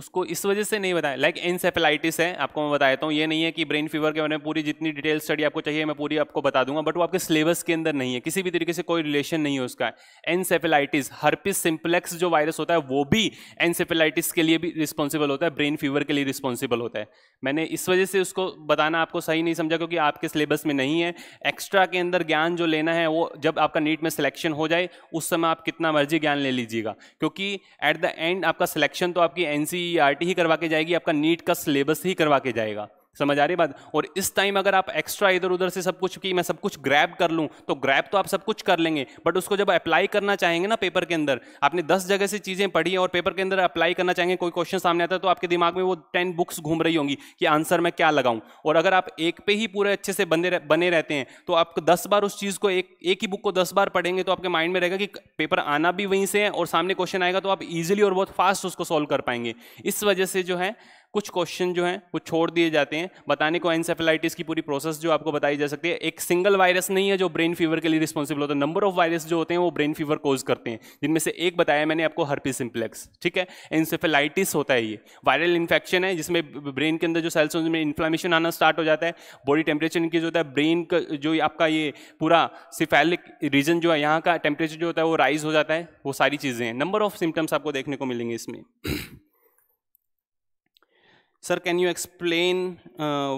उसको इस वजह से नहीं बताया लाइक एनसेफेलाइटिस है आपको मैं बताता हूँ ये नहीं है कि ब्रेन फीवर के बारे में पूरी जितनी डिटेल स्टडी आपको चाहिए मैं पूरी आपको बता दूंगा बट वो आपके सिलेबस के अंदर नहीं है किसी भी तरीके से कोई रिलेशन नहीं है उसका एनसेफेलाइटिस हर्पिस सिंप्लेक्स जो वायरस होता है वो भी एनसेफेलाइटिस के लिए भी रिस्पॉन्सिबल होता है ब्रेन फीवर के लिए रिस्पॉन्सिबल होता है मैंने इस वजह से उसको बताना आपको सही नहीं समझा क्योंकि आपके सिलेबस में नहीं है एक्स्ट्रा के अंदर ज्ञान जो लेना है वो जब आपका नीट में सिलेक्शन हो जाए उस समय आप कितना मर्जी ज्ञान ले लीजिएगा क्योंकि एट द एंड आपका सिलेक्शन तो आपकी एनसी ही आर ही करवा के जाएगी आपका नीट का सिलेबस ही करवा के जाएगा समझ आ रही बात और इस टाइम अगर आप एक्स्ट्रा इधर उधर से सब कुछ कि मैं सब कुछ ग्रैब कर लूँ तो ग्रैब तो आप सब कुछ कर लेंगे बट उसको जब अप्लाई करना चाहेंगे ना पेपर के अंदर आपने दस जगह से चीज़ें पढ़ी और पेपर के अंदर अप्लाई करना चाहेंगे कोई क्वेश्चन सामने आता है तो आपके दिमाग में वो टेन बुक्स घूम रही होंगी कि आंसर मैं क्या लगाऊँ और अगर आप एक पे ही पूरे अच्छे से बने बने रहते हैं तो आप दस बार उस चीज़ को एक एक ही बुक को दस बार पढ़ेंगे तो आपके माइंड में रहेगा कि पेपर आना भी वहीं से है और सामने क्वेश्चन आएगा तो आप ईजिली और बहुत फास्ट उसको सॉल्व कर पाएंगे इस वजह से जो है कुछ क्वेश्चन जो हैं वो छोड़ दिए जाते हैं बताने को एनसेफेलाइटिस की पूरी प्रोसेस जो आपको बताई जा सकती है एक सिंगल वायरस नहीं है जो ब्रेन फीवर के लिए रिस्पॉन्सिबल होता है नंबर ऑफ वायरस जो होते हैं वो ब्रेन फीवर कोज करते हैं जिनमें से एक बताया मैंने आपको हर्पी सिंप्लेक्स ठीक है एनसेफेलाइटिस होता है ये वायरल इन्फेक्शन है जिसमें ब्रेन के अंदर जो सेल्स हैं इन्फ्लामेशन आना स्टार्ट हो जाता है बॉडी टेम्परेचर इंक्रीज होता है ब्रेन का जो आपका ये पूरा सिफेलिक रीजन जो है यहाँ का टेम्परेचर जो होता है वो राइज हो जाता है वो सारी चीज़ें हैं नंबर ऑफ सिम्टम्स आपको देखने को मिलेंगे इसमें sir can you explain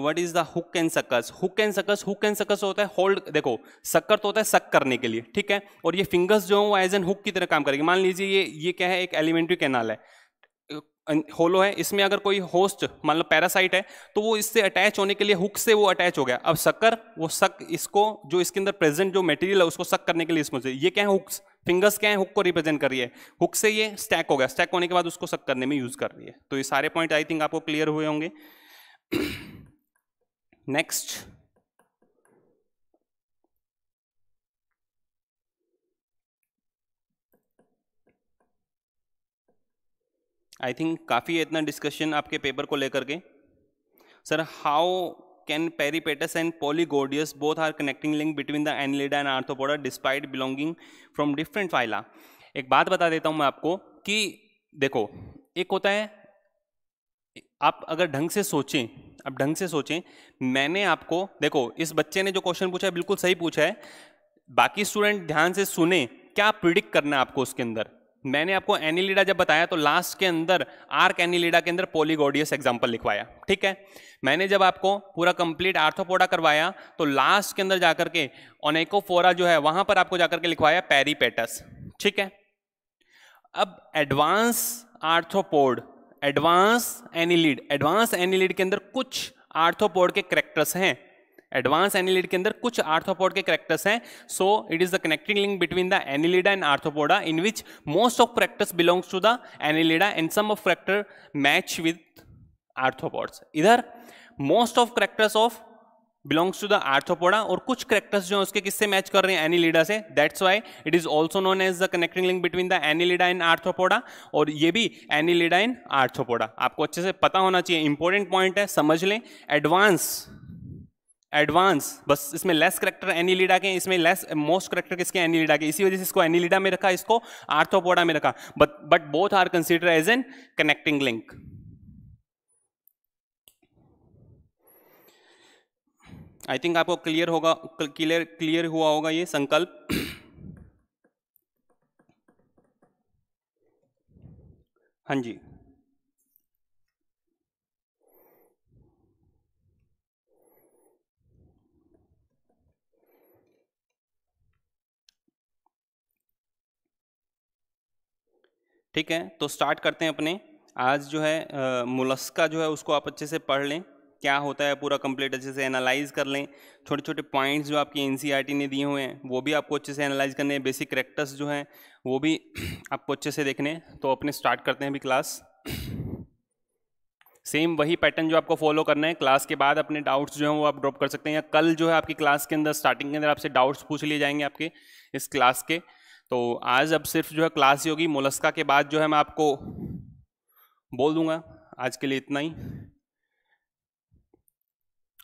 what is the hook and suckers hook and suckers hook and suckers होता है होल्ड देखो सक्कर तो होता है सक करने के लिए ठीक है और ये फिंगर्स जो है वो एज एन हुक की तरह काम करेगी मान लीजिए ये ये क्या है एक एलिमेंट्री कैनाल है अं, होलो है इसमें अगर कोई होस्ट मान लो पैरासाइट है तो वो इससे अटैच होने के लिए हुक से वो अटैच हो गया अब सक्कर वो सक इसको जो इसके अंदर प्रेजेंट जो मटेरियल है उसको सक करने के लिए इसमें ये क्या है हुक्स फिंगर्स क्या है हुक को रिप्रेजेंट कर रही है हुक से ये स्टैक हो गया स्टैक होने के बाद उसको सक करने में यूज कर रही है तो ये सारे पॉइंट आई थिंक आपको क्लियर हुए होंगे नेक्स्ट [clears throat] आई थिंक काफ़ी इतना डिस्कशन आपके पेपर को लेकर के sir how can peripatus and polygordius both are connecting link between the annelida and arthropoda despite belonging from different phyla एक बात बता देता हूँ मैं आपको कि देखो एक होता है आप अगर ढंग से सोचें आप ढंग से सोचें मैंने आपको देखो इस बच्चे ने जो क्वेश्चन पूछा है बिल्कुल सही पूछा है बाकी स्टूडेंट ध्यान से सुने क्या प्रिडिक्ट करना है आपको उसके अंदर मैंने आपको एनिलीडा जब बताया तो लास्ट के अंदर आर्क एनिलीडा के अंदर पोलीगोडियस एग्जाम्पल लिखवाया ठीक है मैंने जब आपको पूरा कंप्लीट आर्थोपोडा करवाया तो लास्ट के अंदर जाकर के ओनेकोफोरा जो है वहां पर आपको जाकर के लिखवाया पेरीपेटस ठीक है अब advance arthropod advance annelid advance annelid के अंदर कुछ आर्थोपोड के करेक्टर्स हैं एडवांस एनिलिड के अंदर कुछ आर्थोपोड के करेक्टर्स हैं so it is the connecting link between the annelida and arthropoda in which most of characters belongs to the annelida and some of character match with arthropods इधर most of characters of belongs to the arthropoda और कुछ characters जो है उसके किससे match कर रहे हैं एनिलिडा से that's why it is also known as the connecting link between the annelida and arthropoda और ये भी एनिलिडा एंड आर्थोपोडा आपको अच्छे से पता होना चाहिए इंपॉर्टेंट पॉइंट है समझ लें एडवांस एडवांस बस इसमें लेस करेक्टर एनिलीडा के इसमें लेस मोस्ट करेक्टर किसके एनिलीडा के इसी वजह से इसको एनिलीडा में रखा इसको आर्थोपोडा में रखा but but both are consider as an connecting link I think आपको क्लियर होगा क्लियर क्लियर हुआ होगा ये संकल्प हाँ जी ठीक है तो स्टार्ट करते हैं अपने आज जो है मुलस्का जो है उसको आप अच्छे से पढ़ लें क्या होता है पूरा कंप्लीट अच्छे से एनालाइज कर लें छोटे छोटे पॉइंट्स जो आपकी एन e ने दिए हुए हैं वो भी आपको अच्छे से एनालाइज करने हैं बेसिक करेक्टर्स जो हैं वो भी [clears throat] आपको अच्छे से देखने तो अपने स्टार्ट करते हैं अभी क्लास सेम [clears throat] वही पैटर्न जो आपको फॉलो करना है क्लास के बाद अपने डाउट्स जो हैं वो आप ड्रॉप कर सकते हैं या कल जो है आपकी क्लास के अंदर स्टार्टिंग के अंदर आपसे डाउट्स पूछ लिए जाएंगे आपके इस क्लास के तो आज अब सिर्फ जो है क्लास ही होगी मोलस्का के बाद जो है मैं आपको बोल दूंगा आज के लिए इतना ही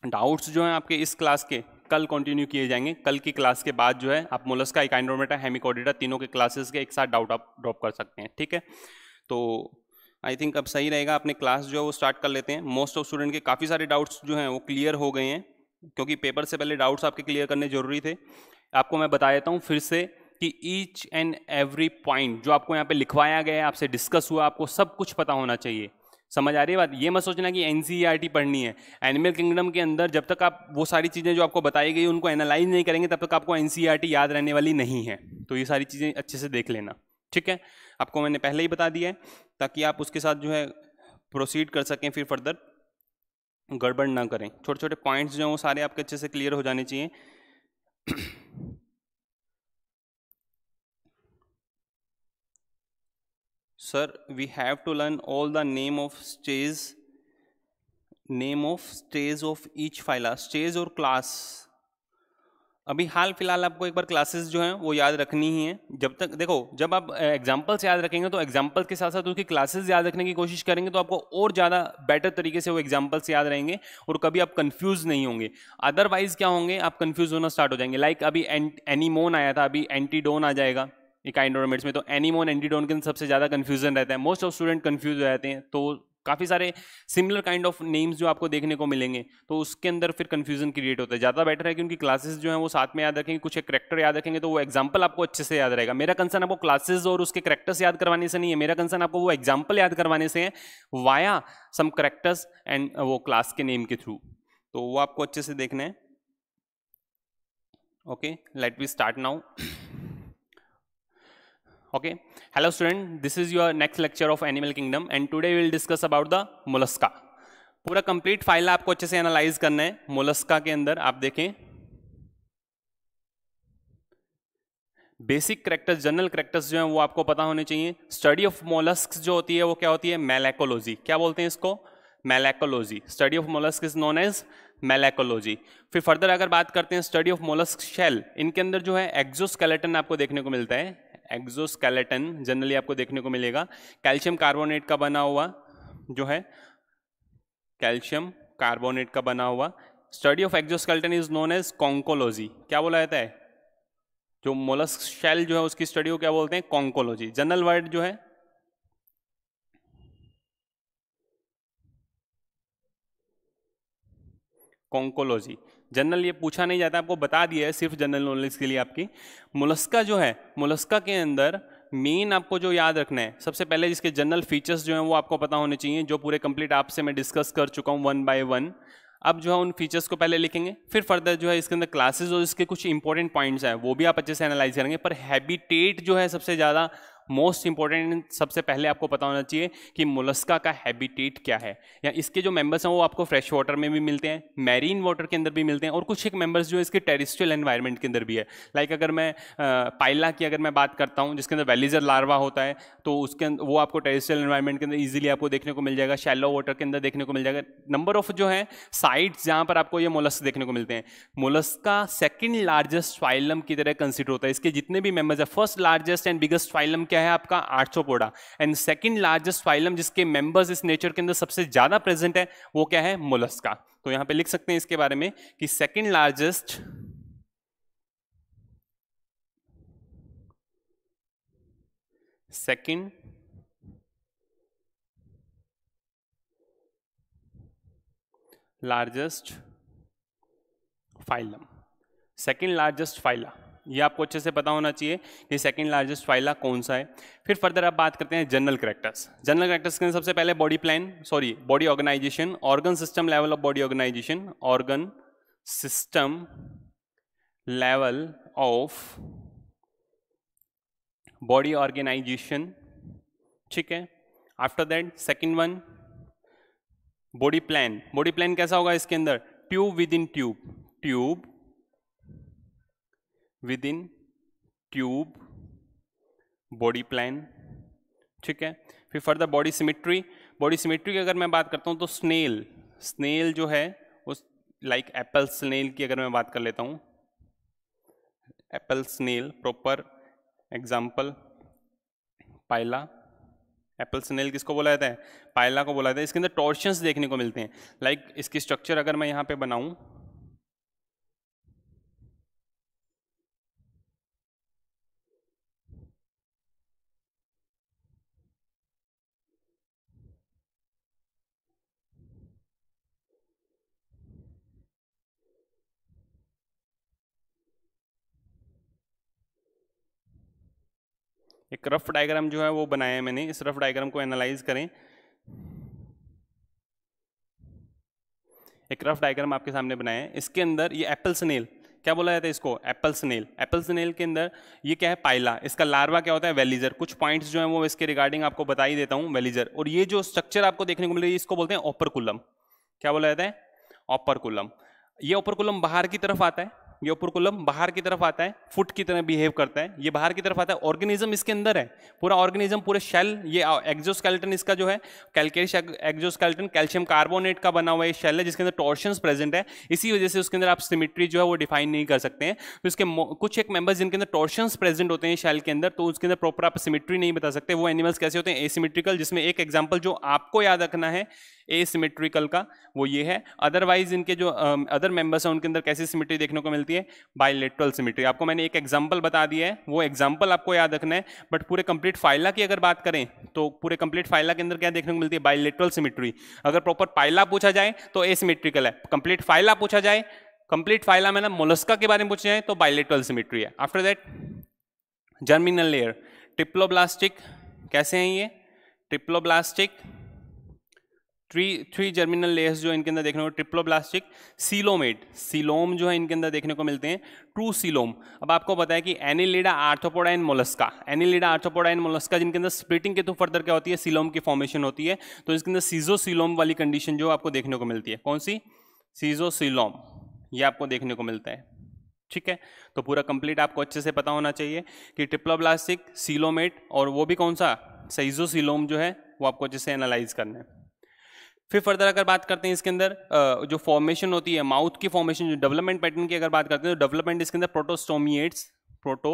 डाउट्स जो हैं आपके इस क्लास के कल कंटिन्यू किए जाएंगे कल की क्लास के बाद जो है आप मोलस्का इकाइंड्रोमेटा हेमिकोडेटा तीनों के क्लासेस के एक साथ डाउट आप ड्रॉप कर सकते हैं ठीक है तो आई थिंक अब सही रहेगा अपने क्लास जो है वो स्टार्ट कर लेते हैं मोस्ट ऑफ स्टूडेंट के काफ़ी सारे डाउट्स जो हैं वो क्लियर हो गए हैं क्योंकि पेपर से पहले डाउट्स आपके क्लियर करने जरूरी थे आपको मैं बता देता हूँ फिर से कि ईच एंड एवरी पॉइंट जो आपको यहाँ पे लिखवाया गया है आपसे डिस्कस हुआ आपको सब कुछ पता होना चाहिए समझ आ रही है बात ये मत सोचना कि एन e पढ़नी है एनिमल किंगडम के अंदर जब तक आप वो सारी चीज़ें जो आपको बताई गई उनको एनालाइज नहीं करेंगे तब तक आपको एन e याद रहने वाली नहीं है तो ये सारी चीज़ें अच्छे से देख लेना ठीक है आपको मैंने पहले ही बता दिया है ताकि आप उसके साथ जो है प्रोसीड कर सकें फिर फर्दर गड़बड़ ना करें छोटे छोटे पॉइंट्स जो हैं वो सारे आपके अच्छे से क्लियर हो जाने चाहिए sir we have to learn all the name of stage name of stage of each phyla stage और क्लास अभी हाल फिलहाल आपको एक बार क्लासेस जो हैं वो याद रखनी ही है जब तक देखो जब आप एग्जाम्पल्स याद रखेंगे तो एग्जाम्पल्स के साथ साथ उसकी क्लासेस याद रखने की कोशिश करेंगे तो आपको और ज़्यादा बेटर तरीके से वो एग्जाम्पल्स याद रहेंगे और कभी आप कंफ्यूज नहीं होंगे अदरवाइज क्या होंगे आप कन्फ्यूज होना स्टार्ट हो जाएंगे लाइक like अभी एनीमोन e आया था अभी एंटीडोन आ जाएगा इकाइंडोरमेट्स में तो एनीमोन एंडीडोन के सबसे ज़्यादा कन्फ्यूजन रहता है मोस्ट ऑफ स्टूडेंट कन्फ्यूज हो जाते हैं तो काफ़ी सारे सिमिलर काइंड ऑफ नेम्स जो आपको देखने को मिलेंगे तो उसके अंदर फिर कन्फ्यूजन क्रिएट होता है ज़्यादा बेटर है कि उनकी क्लासेस जो हैं वो साथ में याद रखेंगे कुछ एक करेक्टर याद रखेंगे तो वो एग्जाम्पल आपको अच्छे से याद रहेगा मेरा कंसर्न आपको क्लासेस और उसके करेक्टर्स याद करवाने से नहीं है मेरा कंसर्न आपको वो एग्जाम्पल याद करवाने से है वाया सम करेक्टर्स एंड वो क्लास के नेम के थ्रू तो वो आपको अच्छे से देखना है okay let we start now okay hello student this is your next lecture of animal kingdom and today we will discuss about the mollusca पूरा कंप्लीट फाइल आपको अच्छे से एनालाइज करना है मोलस्का के अंदर आप देखें बेसिक करेक्टर्स जनरल करेक्टर्स जो हैं वो आपको पता होने चाहिए स्टडी ऑफ मोलस्क जो होती है वो क्या होती है मेलेकोलॉजी क्या बोलते हैं इसको malacology study of mollusc is known as malacology फिर फर्दर अगर बात करते हैं स्टडी ऑफ मोलस्क शेल इनके अंदर जो है एक्जोस्केलेटन आपको देखने को मिलता है एग्जोस्केलेटन जनरली आपको देखने को मिलेगा कैल्शियम कार्बोनेट का बना हुआ जो है कैल्शियम कार्बोनेट का बना हुआ study of exoskeleton is known as conchology क्या बोला जाता है जो मोलस्क शेल जो है उसकी स्टडी को क्या बोलते हैं कॉन्कोलॉजी जनरल वर्ड जो है कॉन्कोलॉजी जनरल ये पूछा नहीं जाता आपको बता दिया है सिर्फ जनरल नॉलेज के लिए आपकी मुलस्का जो है मुलस्का के अंदर मेन आपको जो याद रखना है सबसे पहले जिसके जनरल फीचर्स जो हैं वो आपको पता होने चाहिए जो पूरे कंप्लीट आपसे मैं डिस्कस कर चुका हूँ वन बाय वन अब जो है उन फीचर्स को पहले लिखेंगे फिर फर्दर जो है इसके अंदर क्लासेज और इसके कुछ इंपॉर्टेंट पॉइंट्स हैं वो भी आप अच्छे से एनालाइज करेंगे पर हैबिटेट जो है सबसे ज़्यादा मोस्ट इंपॉर्टेंट सबसे पहले आपको पता होना चाहिए कि मुलस्का का हैबिटेट क्या है या इसके जो मेंबर्स हैं वो आपको फ्रेश वाटर में भी मिलते हैं मैरीन वाटर के अंदर भी मिलते हैं और कुछ एक मेंबर्स जो इसके टेरिस्ट्रियल एनवायरनमेंट के अंदर भी है लाइक like अगर मैं पाइला की अगर मैं बात करता हूँ जिसके अंदर वैलीजर लार्वा होता है तो उसके वो आपको टेरिस्ट्रियल एन्वायरमेंट के अंदर ईजिली आपको देखने को मिल जाएगा शैलो वाटर के अंदर देखने को मिल जाएगा नंबर ऑफ जो है साइट्स जहाँ पर आपको ये मुलस्क देखने को मिलते हैं मुलस्का सेकेंड लार्जेस्ट फाइलम की तरह कंसिडर होता है इसके जितने भी मेंबर्स है first largest and biggest phylum क्या है आपका arthropoda and second largest phylum जिसके मेंबर्स इस नेचर के अंदर सबसे ज़्यादा प्रेजेंट है वो क्या है मोलस्का तो यहां पे लिख सकते हैं इसके बारे में कि second largest second largest phylum second largest phyla ये आपको अच्छे से पता होना चाहिए कि सेकंड लार्जेस्ट फाइला कौन सा है फिर फर्दर आप बात करते हैं जनरल करेक्टर्स जनरल करेक्टर्स के सबसे पहले body plan sorry body organisation organ system level of body organisation organ system level of body organisation ठीक है after that second one body plan body plan कैसा होगा इसके अंदर tube within tube tube within tube body plan ठीक है फिर further body symmetry body symmetry की अगर मैं बात करता हूँ तो स्नेल स्नेल जो है उस लाइक एप्पल स्नेल की अगर मैं बात कर लेता हूँ apple snail proper example Pila apple snail किसको बोला जाता है पाइला को बोला जाता है इसके अंदर टॉर्शंस देखने को मिलते हैं लाइक like इसकी स्ट्रक्चर अगर मैं यहाँ पे बनाऊँ एक रफ डायग्राम जो है वो बनाया है मैंने इस रफ डायग्राम को एनालाइज करें एक रफ डायग्राम आपके सामने बनाया है इसके अंदर ये एप्पल स्नेल क्या बोला जाता है इसको एप्पल स्नेल एप्पल स्नेल के अंदर ये क्या है पाइला इसका लार्वा क्या होता है वेलीजर कुछ पॉइंट्स जो है वो इसके रिगार्डिंग आपको बता ही देता हूँ वेलीजर और ये जो स्ट्रक्चर आपको देखने को मिल रही है इसको बोलते हैं ओपरकुलम क्या बोला जाता है ओपरकुलम ये ओपरकुलम बाहर की तरफ आता है योपुरकुलम बाहर की तरफ आता है फुट की तरह बिहेव करता है ये बाहर की तरफ आता है ऑर्गेनिज्म इसके अंदर है पूरा ऑर्गेनिज्म पूरे शेल ये एक्जोस्केलेटन इसका जो है कैलकेरिश एक्जोस्केलेटन कैल्शियम कार्बोनेट का बना हुआ ये शेल है जिसके अंदर टॉर्शंस प्रेजेंट है इसी वजह से उसके अंदर आप सिमिट्री जो है वो डिफाइन नहीं कर सकते हैं तो इसके कुछ एक मेंबर्स जिनके अंदर टॉर्शंस प्रेजेंट होते हैं शेल के अंदर तो उसके अंदर प्रॉपर आप सिमिट्री नहीं बता सकते वो एनिमल्स कैसे होते हैं एसिमिट्रिकल जिसमें एक एग्जाम्पल जो आपको याद रखना है ए सिमेट्रिकल का वो ये है अदरवाइज इनके जो अदर मेंबर्स हैं उनके अंदर कैसी सिमेट्री देखने को मिलती है बायोलेट्रल सिमेट्री आपको मैंने एक एग्जाम्पल बता दिया है वो एग्जाम्पल आपको याद रखना है बट पूरे कंप्लीट फाइला की अगर बात करें तो पूरे कंप्लीट फाइला के अंदर क्या देखने को मिलती है बायोलेट्रल सिमेट्री अगर प्रॉपर पाइला पूछा जाए तो ए सिमेट्रिकल है कंप्लीट फाइला पूछा जाए कंप्लीट फाइला मैंने मोलस्का के बारे में पूछा जाए तो बायोलेट्रल सिमेट्री है after that germinal layer triploblastic कैसे हैं ये triploblastic three three germinal layers जो इनके अंदर देखने को ट्रिप्लोब्लास्टिक सीलोमेट सीलोम जो है इनके अंदर देखने को मिलते हैं ट्रू सीलोम अब आपको पता है कि annelida arthropoda and mollusca annelida arthropoda and mollusca जिनके अंदर स्प्लिटिंग के थ्रू तो फर्दर क्या होती है सीलोम की फॉर्मेशन होती है तो इसके अंदर सीजो सीलोम वाली कंडीशन जो आपको देखने को मिलती है कौन सी सीजो सीलोम ये आपको देखने को मिलता है ठीक है तो पूरा कंप्लीट आपको अच्छे से पता होना चाहिए कि ट्रिप्लोब्लास्टिक सीलोमेट और वो भी कौन सा सीजो सीलोम जो है वो आपको अच्छे से एनालाइज करना है फिर फर्दर अगर बात करते हैं इसके अंदर जो फॉर्मेशन होती है माउथ की फॉर्मेशन जो डेवलपमेंट पैटर्न की अगर बात करते हैं तो डेवलपमेंट इसके अंदर प्रोटोस्टोमिएट्स प्रोटो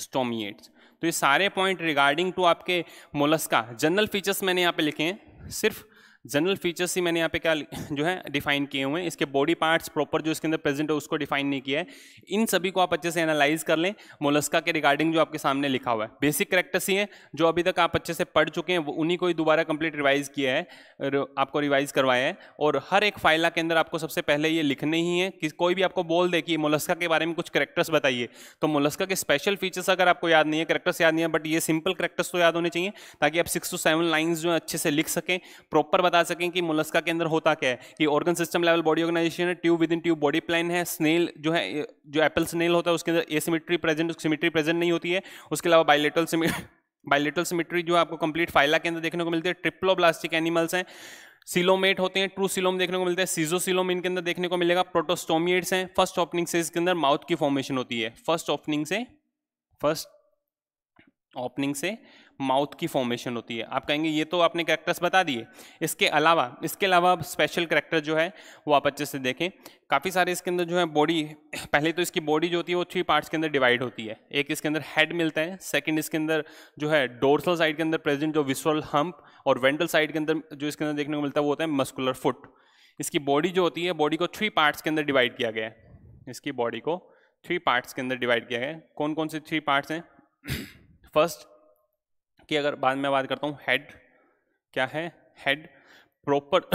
स्टोमिएट्स तो ये सारे पॉइंट रिगार्डिंग टू आपके मोलस्का जनरल फीचर्स मैंने यहाँ पे लिखे हैं सिर्फ जनरल फीचर्स ही मैंने यहाँ पे क्या [laughs] जो है डिफाइन किए हुए हैं इसके बॉडी पार्ट्स प्रॉपर जो इसके अंदर प्रेजेंट है उसको डिफाइन नहीं किया है इन सभी को आप अच्छे से एनालाइज कर लें मोलस्का के रिगार्डिंग जो आपके सामने लिखा हुआ है बेसिक करेक्टर्स ही हैं जो अभी तक आप अच्छे से पढ़ चुके हैं उन्हीं को ही दोबारा कंप्लीट रिवाइज किया है आपको रिवाइज करवाया है और हर एक फाइला के अंदर आपको सबसे पहले ये लिखने ही है कि कोई भी आपको बोल दे कि मोलस्का के बारे में कुछ करेक्टर्स बताइए तो मोलस्का के स्पेशल फीचर्स अगर आपको याद नहीं है करेक्टर्स याद नहीं है बट ये सिंपल करेक्टर्स तो याद होने चाहिए ताकि आप सिक्स टू सेवन लाइन्स जो अच्छे से लिख सकें प्रॉपर बता सकें कि मुलस्का के अंदर होता क्या है कि organ system level body organisation है tube within tube body plan है स्नेल जो है जो एप्पल स्नेल होता है उसके अंदर एसिमिट्री प्रेजेंट सिमिट्री प्रेजेंट नहीं होती है उसके अलावा बायोलेटल बायोलेटल सिमिट्री जो आपको कंप्लीट फाइला के अंदर देखने को मिलती है ट्रिप्लोब्लास्टिक एनिमल्स हैं सिलोमेट होते हैं ट्रू सिलोम देखने को मिलते हैं सीजो सिलोम इनके अंदर देखने को मिलेगा प्रोटोस्टोमिएट्स हैं फर्स्ट ओपनिंग से इसके अंदर माउथ की फॉर्मेशन होती है फर्स्ट ओपनिंग से फर्स्ट ओपनिंग से माउथ की फॉर्मेशन होती है आप कहेंगे ये तो आपने करेक्टर्स बता दिए इसके अलावा इसके अलावा आप स्पेशल करेक्टर जो है वो आप अच्छे से देखें काफ़ी सारे इसके अंदर जो है बॉडी [clears throat] पहले तो इसकी बॉडी जो होती है वो थ्री पार्ट्स के अंदर डिवाइड होती है एक इसके अंदर हेड मिलता है सेकेंड इसके अंदर जो है डोरसल साइड के अंदर प्रेजेंट जो विसरल हम्प और वेंटल साइड के अंदर जो इसके अंदर देखने को मिलता है वो होता है मस्कुलर फुट इसकी बॉडी जो होती है बॉडी को थ्री पार्ट्स के अंदर डिवाइड किया गया है इसकी बॉडी को थ्री पार्ट्स के अंदर डिवाइड किया गया है कौन कौन से थ्री पार्ट्स हैं फर्स्ट [clears throat] कि अगर बाद में बात करता हूँ हेड क्या है हेड प्रॉपर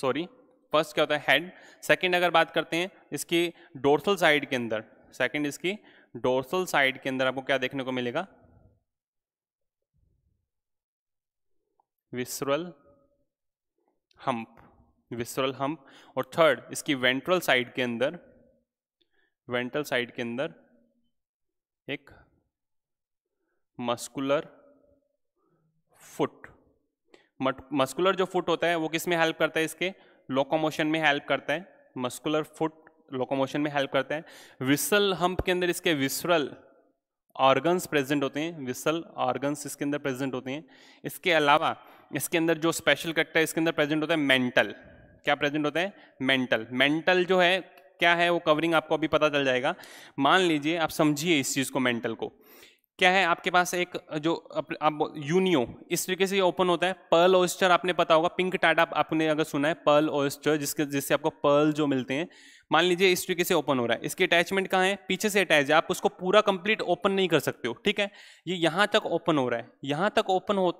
सॉरी फर्स्ट क्या होता है हेड सेकंड अगर बात करते हैं इसकी डोर्सल साइड के अंदर सेकंड इसकी डोर्सल साइड के अंदर आपको क्या देखने को मिलेगा विसरल हम्प विसरल हम्प और थर्ड इसकी वेंट्रल साइड के अंदर वेंट्रल साइड के अंदर एक मस्कुलर फुट मस्कुलर जो फुट होता है वो किस में हेल्प करता है इसके लोकोमोशन में हेल्प करता है मस्कुलर फुट लोकोमोशन में हेल्प करता है विसल हम्प के अंदर इसके विसरल ऑर्गन्स प्रेजेंट होते हैं विसल ऑर्गन्स इसके अंदर प्रेजेंट होते हैं इसके अलावा इसके अंदर जो स्पेशल करेक्टर इसके अंदर प्रेजेंट होता है मेंटल क्या प्रेजेंट होता है मेंटल मेंटल जो है क्या है वो कवरिंग आपको अभी पता चल जाएगा मान लीजिए आप समझिए इस चीज़ को मेंटल को क्या है आपके पास एक जो आप, यूनियो इस तरीके से ये ओपन होता है पर्ल ऑयस्टर आपने पता होगा पिंक टाटा आपने अगर सुना है पर्ल ऑयस्टर जिसके जिससे आपको पर्ल जो मिलते हैं मान लीजिए इस तरीके से ओपन हो रहा है इसकी अटैचमेंट कहाँ है पीछे से अटैच है आप उसको पूरा कंप्लीट ओपन नहीं कर सकते हो ठीक है ये यहाँ तक ओपन हो रहा है यहाँ तक ओपन हो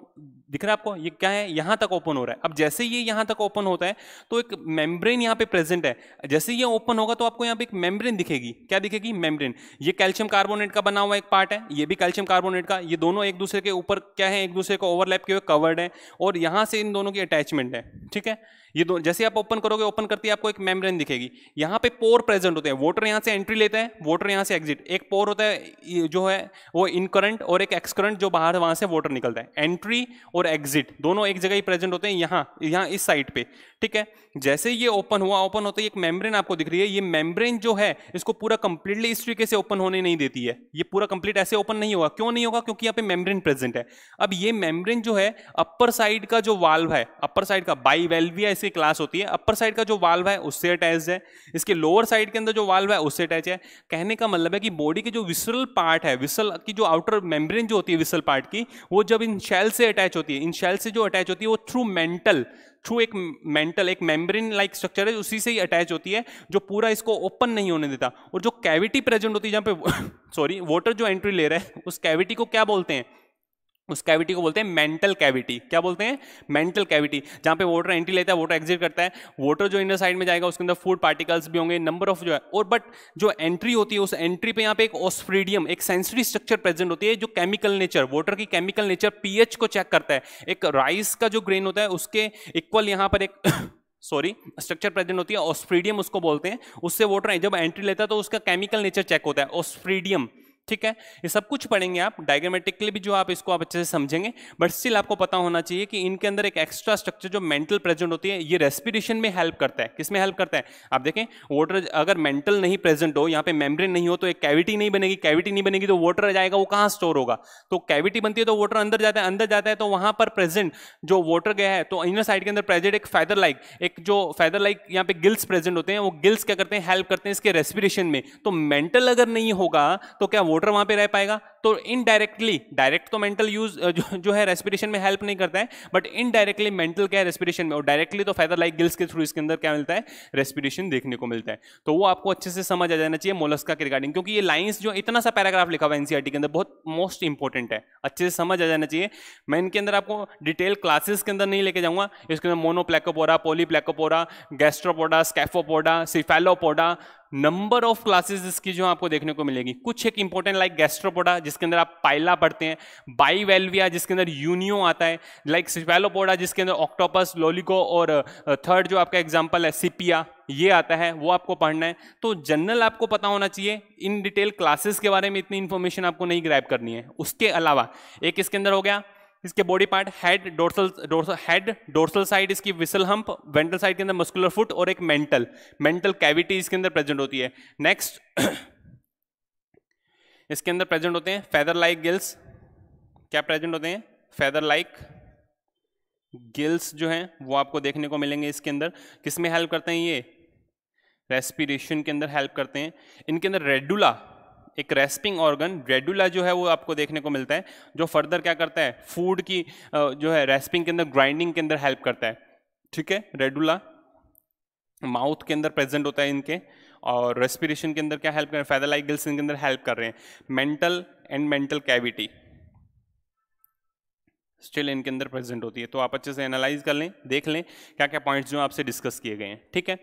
दिख रहा है आपको ये क्या है यहाँ तक ओपन हो रहा है अब जैसे ये यहाँ तक ओपन होता है तो एक मेम्ब्रेन यहाँ पे प्रेजेंट है जैसे ये ओपन होगा तो आपको यहाँ पे एक मेम्ब्रेन दिखेगी क्या दिखेगी मेम्ब्रेन ये कैल्शियम कार्बोनेट का बना हुआ एक पार्ट है ये भी कैल्शियम कार्बोनेट का ये दोनों एक दूसरे के ऊपर क्या है एक दूसरे को ओवरलैप किए हुए कवर्ड है और यहाँ से इन दोनों की अटैचमेंट है ठीक है ये दो जैसे आप ओपन करोगे ओपन करती है आपको एक मेम्ब्रेन दिखेगी यहाँ पे पोर प्रेजेंट होते हैं वोटर यहाँ से एंट्री लेते हैं वोटर यहाँ से एग्जिट एक पोर होता है जो है वो इन करंट और एक एक्सकरंट जो बाहर वहाँ से वोटर निकलता है एंट्री और एग्जिट दोनों एक जगह ही प्रेजेंट होते हैं यहाँ यहाँ इस साइड पे ठीक है जैसे ये ओपन हुआ ओपन होता है एक मेम्ब्रेन आपको दिख रही है ये मेम्ब्रेन जो है इसको पूरा कंप्लीटली इस तरीके से ओपन होने नहीं देती है ये पूरा कंप्लीट ऐसे ओपन नहीं होगा क्यों नहीं होगा क्योंकि यहाँ पे मेम्ब्रेन प्रेजेंट है अब ये मेम्ब्रेन जो है अपर साइड का जो वाल्व है अपर साइड का बाई वेल्विया इसकी क्लास होती है अपर साइड का जो वाल्व है उससे अटैच है इसके लोअर साइड के अंदर जो वाल्व है उससे अटैच है कहने का मतलब है कि बॉडी के जो विसरल पार्ट है विसल की जो आउटर मेम्ब्रेन जो होती है विसल पार्ट की वो जब इन शेल से अटैच होती है इन शेल से जो अटैच होती है वो थ्रू मेंटल थ्रू एक मेंटल एक मेम्ब्रेन लाइक स्ट्रक्चर है उसी से ही अटैच होती है जो पूरा इसको ओपन नहीं होने देता और जो कैविटी प्रेजेंट होती है जहाँ पे सॉरी वाटर [laughs] जो एंट्री ले रहा है उस कैविटी को क्या बोलते हैं उस कैविटी को बोलते हैं मेंटल कैविटी क्या बोलते हैं मेंटल कैविटी जहाँ पे वाटर एंट्री लेता है वाटर एग्जिट करता है वाटर जो इनर साइड में जाएगा उसके अंदर फूड पार्टिकल्स भी होंगे नंबर ऑफ जो है और बट जो एंट्री होती है उस एंट्री पे यहाँ पे एक ऑस्फ्रीडियम एक सेंसरी स्ट्रक्चर प्रेजेंट होती है जो केमिकल नेचर वोटर की केमिकल नेचर पी को चेक करता है एक राइस का जो ग्रेन होता है उसके इक्वल यहाँ पर एक सॉरी स्ट्रक्चर प्रेजेंट होती है ऑस्फ्रीडियम उसको बोलते हैं उससे वोटर जब एंट्री लेता है तो उसका केमिकल नेचर चेक होता है ऑस्फ्रीडियम ठीक है ये सब कुछ पढ़ेंगे आप डायग्रामेटिकली भी जो आप इसको आप अच्छे से समझेंगे बट स्टिल आपको पता होना चाहिए कि इनके अंदर एक एक्स्ट्रा स्ट्रक्चर जो मेंटल प्रेजेंट होती है ये रेस्पिरेशन में हेल्प करता है किसमें हेल्प करता है आप देखें वाटर अगर मेंटल नहीं प्रेजेंट हो यहाँ पे मेम्ब्रेन नहीं हो तो एक कैविटी नहीं बनेगी कैविटी नहीं बनेगी तो वाटर जाएगा वो कहाँ स्टोर होगा तो कैविटी बनती है तो वाटर अंदर जाता है अंदर जाता है तो वहाँ पर प्रेजेंट जो वाटर गया है तो इनर साइड के अंदर प्रेजेंट एक फैदर लाइक एक जो फैदर लाइक यहाँ पे गिल्स प्रेजेंट होते हैं वो गिल्स क्या करते हैं हेल्प करते हैं इसके रेस्पिरेशन में तो मेंटल अगर नहीं होगा तो क्या वोटर वहां पे रह पाएगा तो इनडायरेक्टली डायरेक्ट तो मेंटल यूज जो, जो है रेस्पिरेशन में हेल्प नहीं करता है बट इनडायरेक्टली मेंटल क्या है रेस्पिरेशन में और डायरेक्टली तो फायदा लाइक गिल्स के थ्रू इसके अंदर क्या मिलता है रेस्पिरेशन देखने को मिलता है तो वो आपको अच्छे से समझ आ जाना चाहिए मोलस्का के रिगार्डिंग क्योंकि ये लाइन्स जो इतना सा पैराग्राफ लिखा हुआ है एनसीआर e के अंदर बहुत मोस्ट इंपॉर्टेंट है अच्छे से समझ आ जाना चाहिए मैं इनके अंदर आपको डिटेल क्लासेस के अंदर नहीं लेके जाऊंगा इसके अंदर monoplacophora polyplacophora gastropoda scaphopoda cephalopoda number of classes इसकी जो आपको देखने को मिलेगी कुछ एक इंपॉर्टेंट लाइक गैस्ट्रोपोडा जिसके अंदर आप पाइला पढ़ते हैं बाई वेलविया जिसके अंदर यूनियो आता है लाइक स्वेलोपोडा जिसके अंदर ऑक्टोपस लोलिको और थर्ड जो आपका एग्जाम्पल है सिपिया ये आता है वो आपको पढ़ना है तो जनरल आपको पता होना चाहिए इन डिटेल क्लासेस के बारे में इतनी इन्फॉर्मेशन आपको नहीं ग्रैप करनी है उसके अलावा एक इसके अंदर हो गया इसके body part head dorsal dorsal head dorsal side इसकी विसल हम्प वेंटल साइड के अंदर मस्कुलर फुट और एक मेंटल मेंटल कैविटी इसके अंदर प्रेजेंट होती है नेक्स्ट इसके अंदर प्रेजेंट होते हैं फेदर लाइक गिल्स क्या प्रेजेंट होते हैं फेदर लाइक गिल्स जो हैं वो आपको देखने को मिलेंगे इसके अंदर किस में हेल्प करते हैं ये रेस्पिरेशन के अंदर हेल्प करते हैं इनके अंदर रेडुला एक रेस्पिंग ऑर्गन रेडुला जो है वो आपको देखने को मिलता है जो फर्दर क्या करता है फूड की जो है रेस्पिंग के अंदर ग्राइंडिंग के अंदर हेल्प करता है ठीक है रेडुला माउथ के अंदर प्रेजेंट होता है इनके और रेस्पिरेशन के अंदर क्या हेल्प कर रहे हैं फैदरलाइक गिल्स के अंदर हेल्प कर रहे हैं mantle and mantle cavity still इनके अंदर प्रेजेंट होती है तो आप अच्छे से एनालाइज कर लें देख लें क्या क्या पॉइंट्स जो आपसे डिस्कस किए गए हैं ठीक है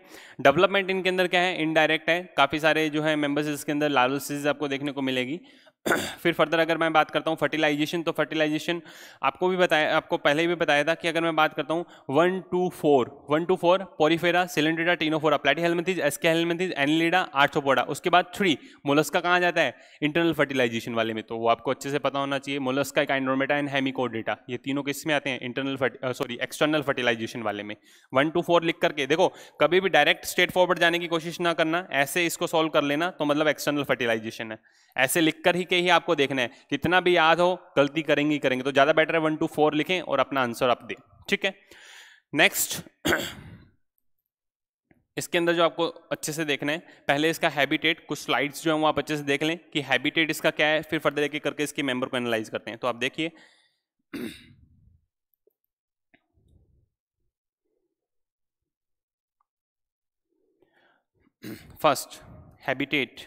डेवलपमेंट इनके अंदर क्या है इनडायरेक्ट है काफ़ी सारे जो है मेंबर्स इसके अंदर लालसेज आपको देखने को मिलेगी [clears throat] फिर फर्दर अगर मैं बात करता हूँ फर्टिलाइजेशन तो फर्टिलाइजेशन आपको भी बताया आपको पहले ही भी बताया था कि अगर मैं बात करता हूँ one two four one two four Porifera Coelenterata Ctenophora Platyhelminthes Aschelminthes Annelida Arthropoda उसके बाद थ्री मोलस्का कहाँ जाता है इंटरनल फर्टिलाइजेशन वाले में तो वो आपको अच्छे से पता होना चाहिए मोलस्का एक एंड्रोमेटा एंड हेमिकोडेटा ये तीनों किस में आते हैं इंटरनल सॉरी एक्सटर्नल फर्टिलाइजेशन वाले में वन टू फोर लिख करके देखो कभी भी डायरेक्ट स्ट्रेट फॉरवर्ड जाने की कोशिश ना करना ऐसे इसको सॉल्व कर लेना तो मतलब एक्सटर्नल फर्टिलाइजेशन है ऐसे लिख कर ही के ही आपको देखना है कितना भी याद हो गलती करेंगी करेंगे तो ज़्यादा बेटर है वन टू फोर लिखें और अपना आंसर आप दें ठीक है नेक्स्ट [clears throat] इसके अंदर जो आपको अच्छे से देखना है पहले इसका हैबिटेट कुछ स्लाइड्स जो है वो आप अच्छे से देख लें कि हैबिटेट इसका क्या है फिर फर्दर एक करके इसके मेंबर को एनालाइज करते हैं तो आप देखिए फर्स्ट [clears throat] हैबिटेट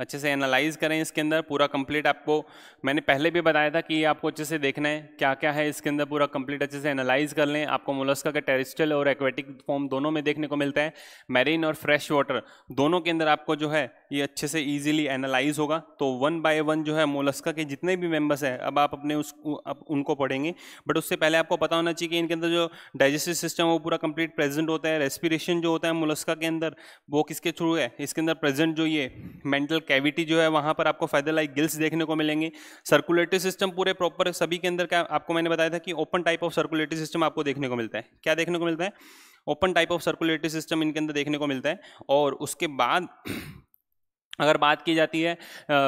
अच्छे से एनालाइज करें इसके अंदर पूरा कंप्लीट आपको मैंने पहले भी बताया था कि ये आपको अच्छे से देखना है क्या क्या है इसके अंदर पूरा कंप्लीट अच्छे से एनालाइज कर लें आपको मोलस्का का टेरिस्टल और एक्वेटिक फॉर्म दोनों में देखने को मिलता है मैरीन और फ्रेश वाटर दोनों के अंदर आपको जो है ये अच्छे से ईजिली एनालाइज होगा तो वन बाय वन जो है मोलस्का के जितने भी मेम्बर्स हैं अब आप अपने उस उनको पढ़ेंगे बट उससे पहले आपको पता होना चाहिए कि इनके अंदर जो डाइजेस्टिव सिस्टम वो पूरा कंप्लीट प्रेजेंट होता है रेस्पिरेशन जो होता है मोलस्का के अंदर वो किसके थ्रू है इसके अंदर प्रेजेंट जो ये मेंटल कैविटी जो है वहाँ पर आपको फैदर लाइक गिल्स देखने को मिलेंगे सर्कुलेटरी सिस्टम पूरे प्रॉपर सभी के अंदर क्या आपको मैंने बताया था कि open type of circulatory system आपको देखने को मिलता है क्या देखने को मिलता है open type of circulatory system इनके अंदर देखने को मिलता है और उसके बाद [clears throat] अगर बात की जाती है आ,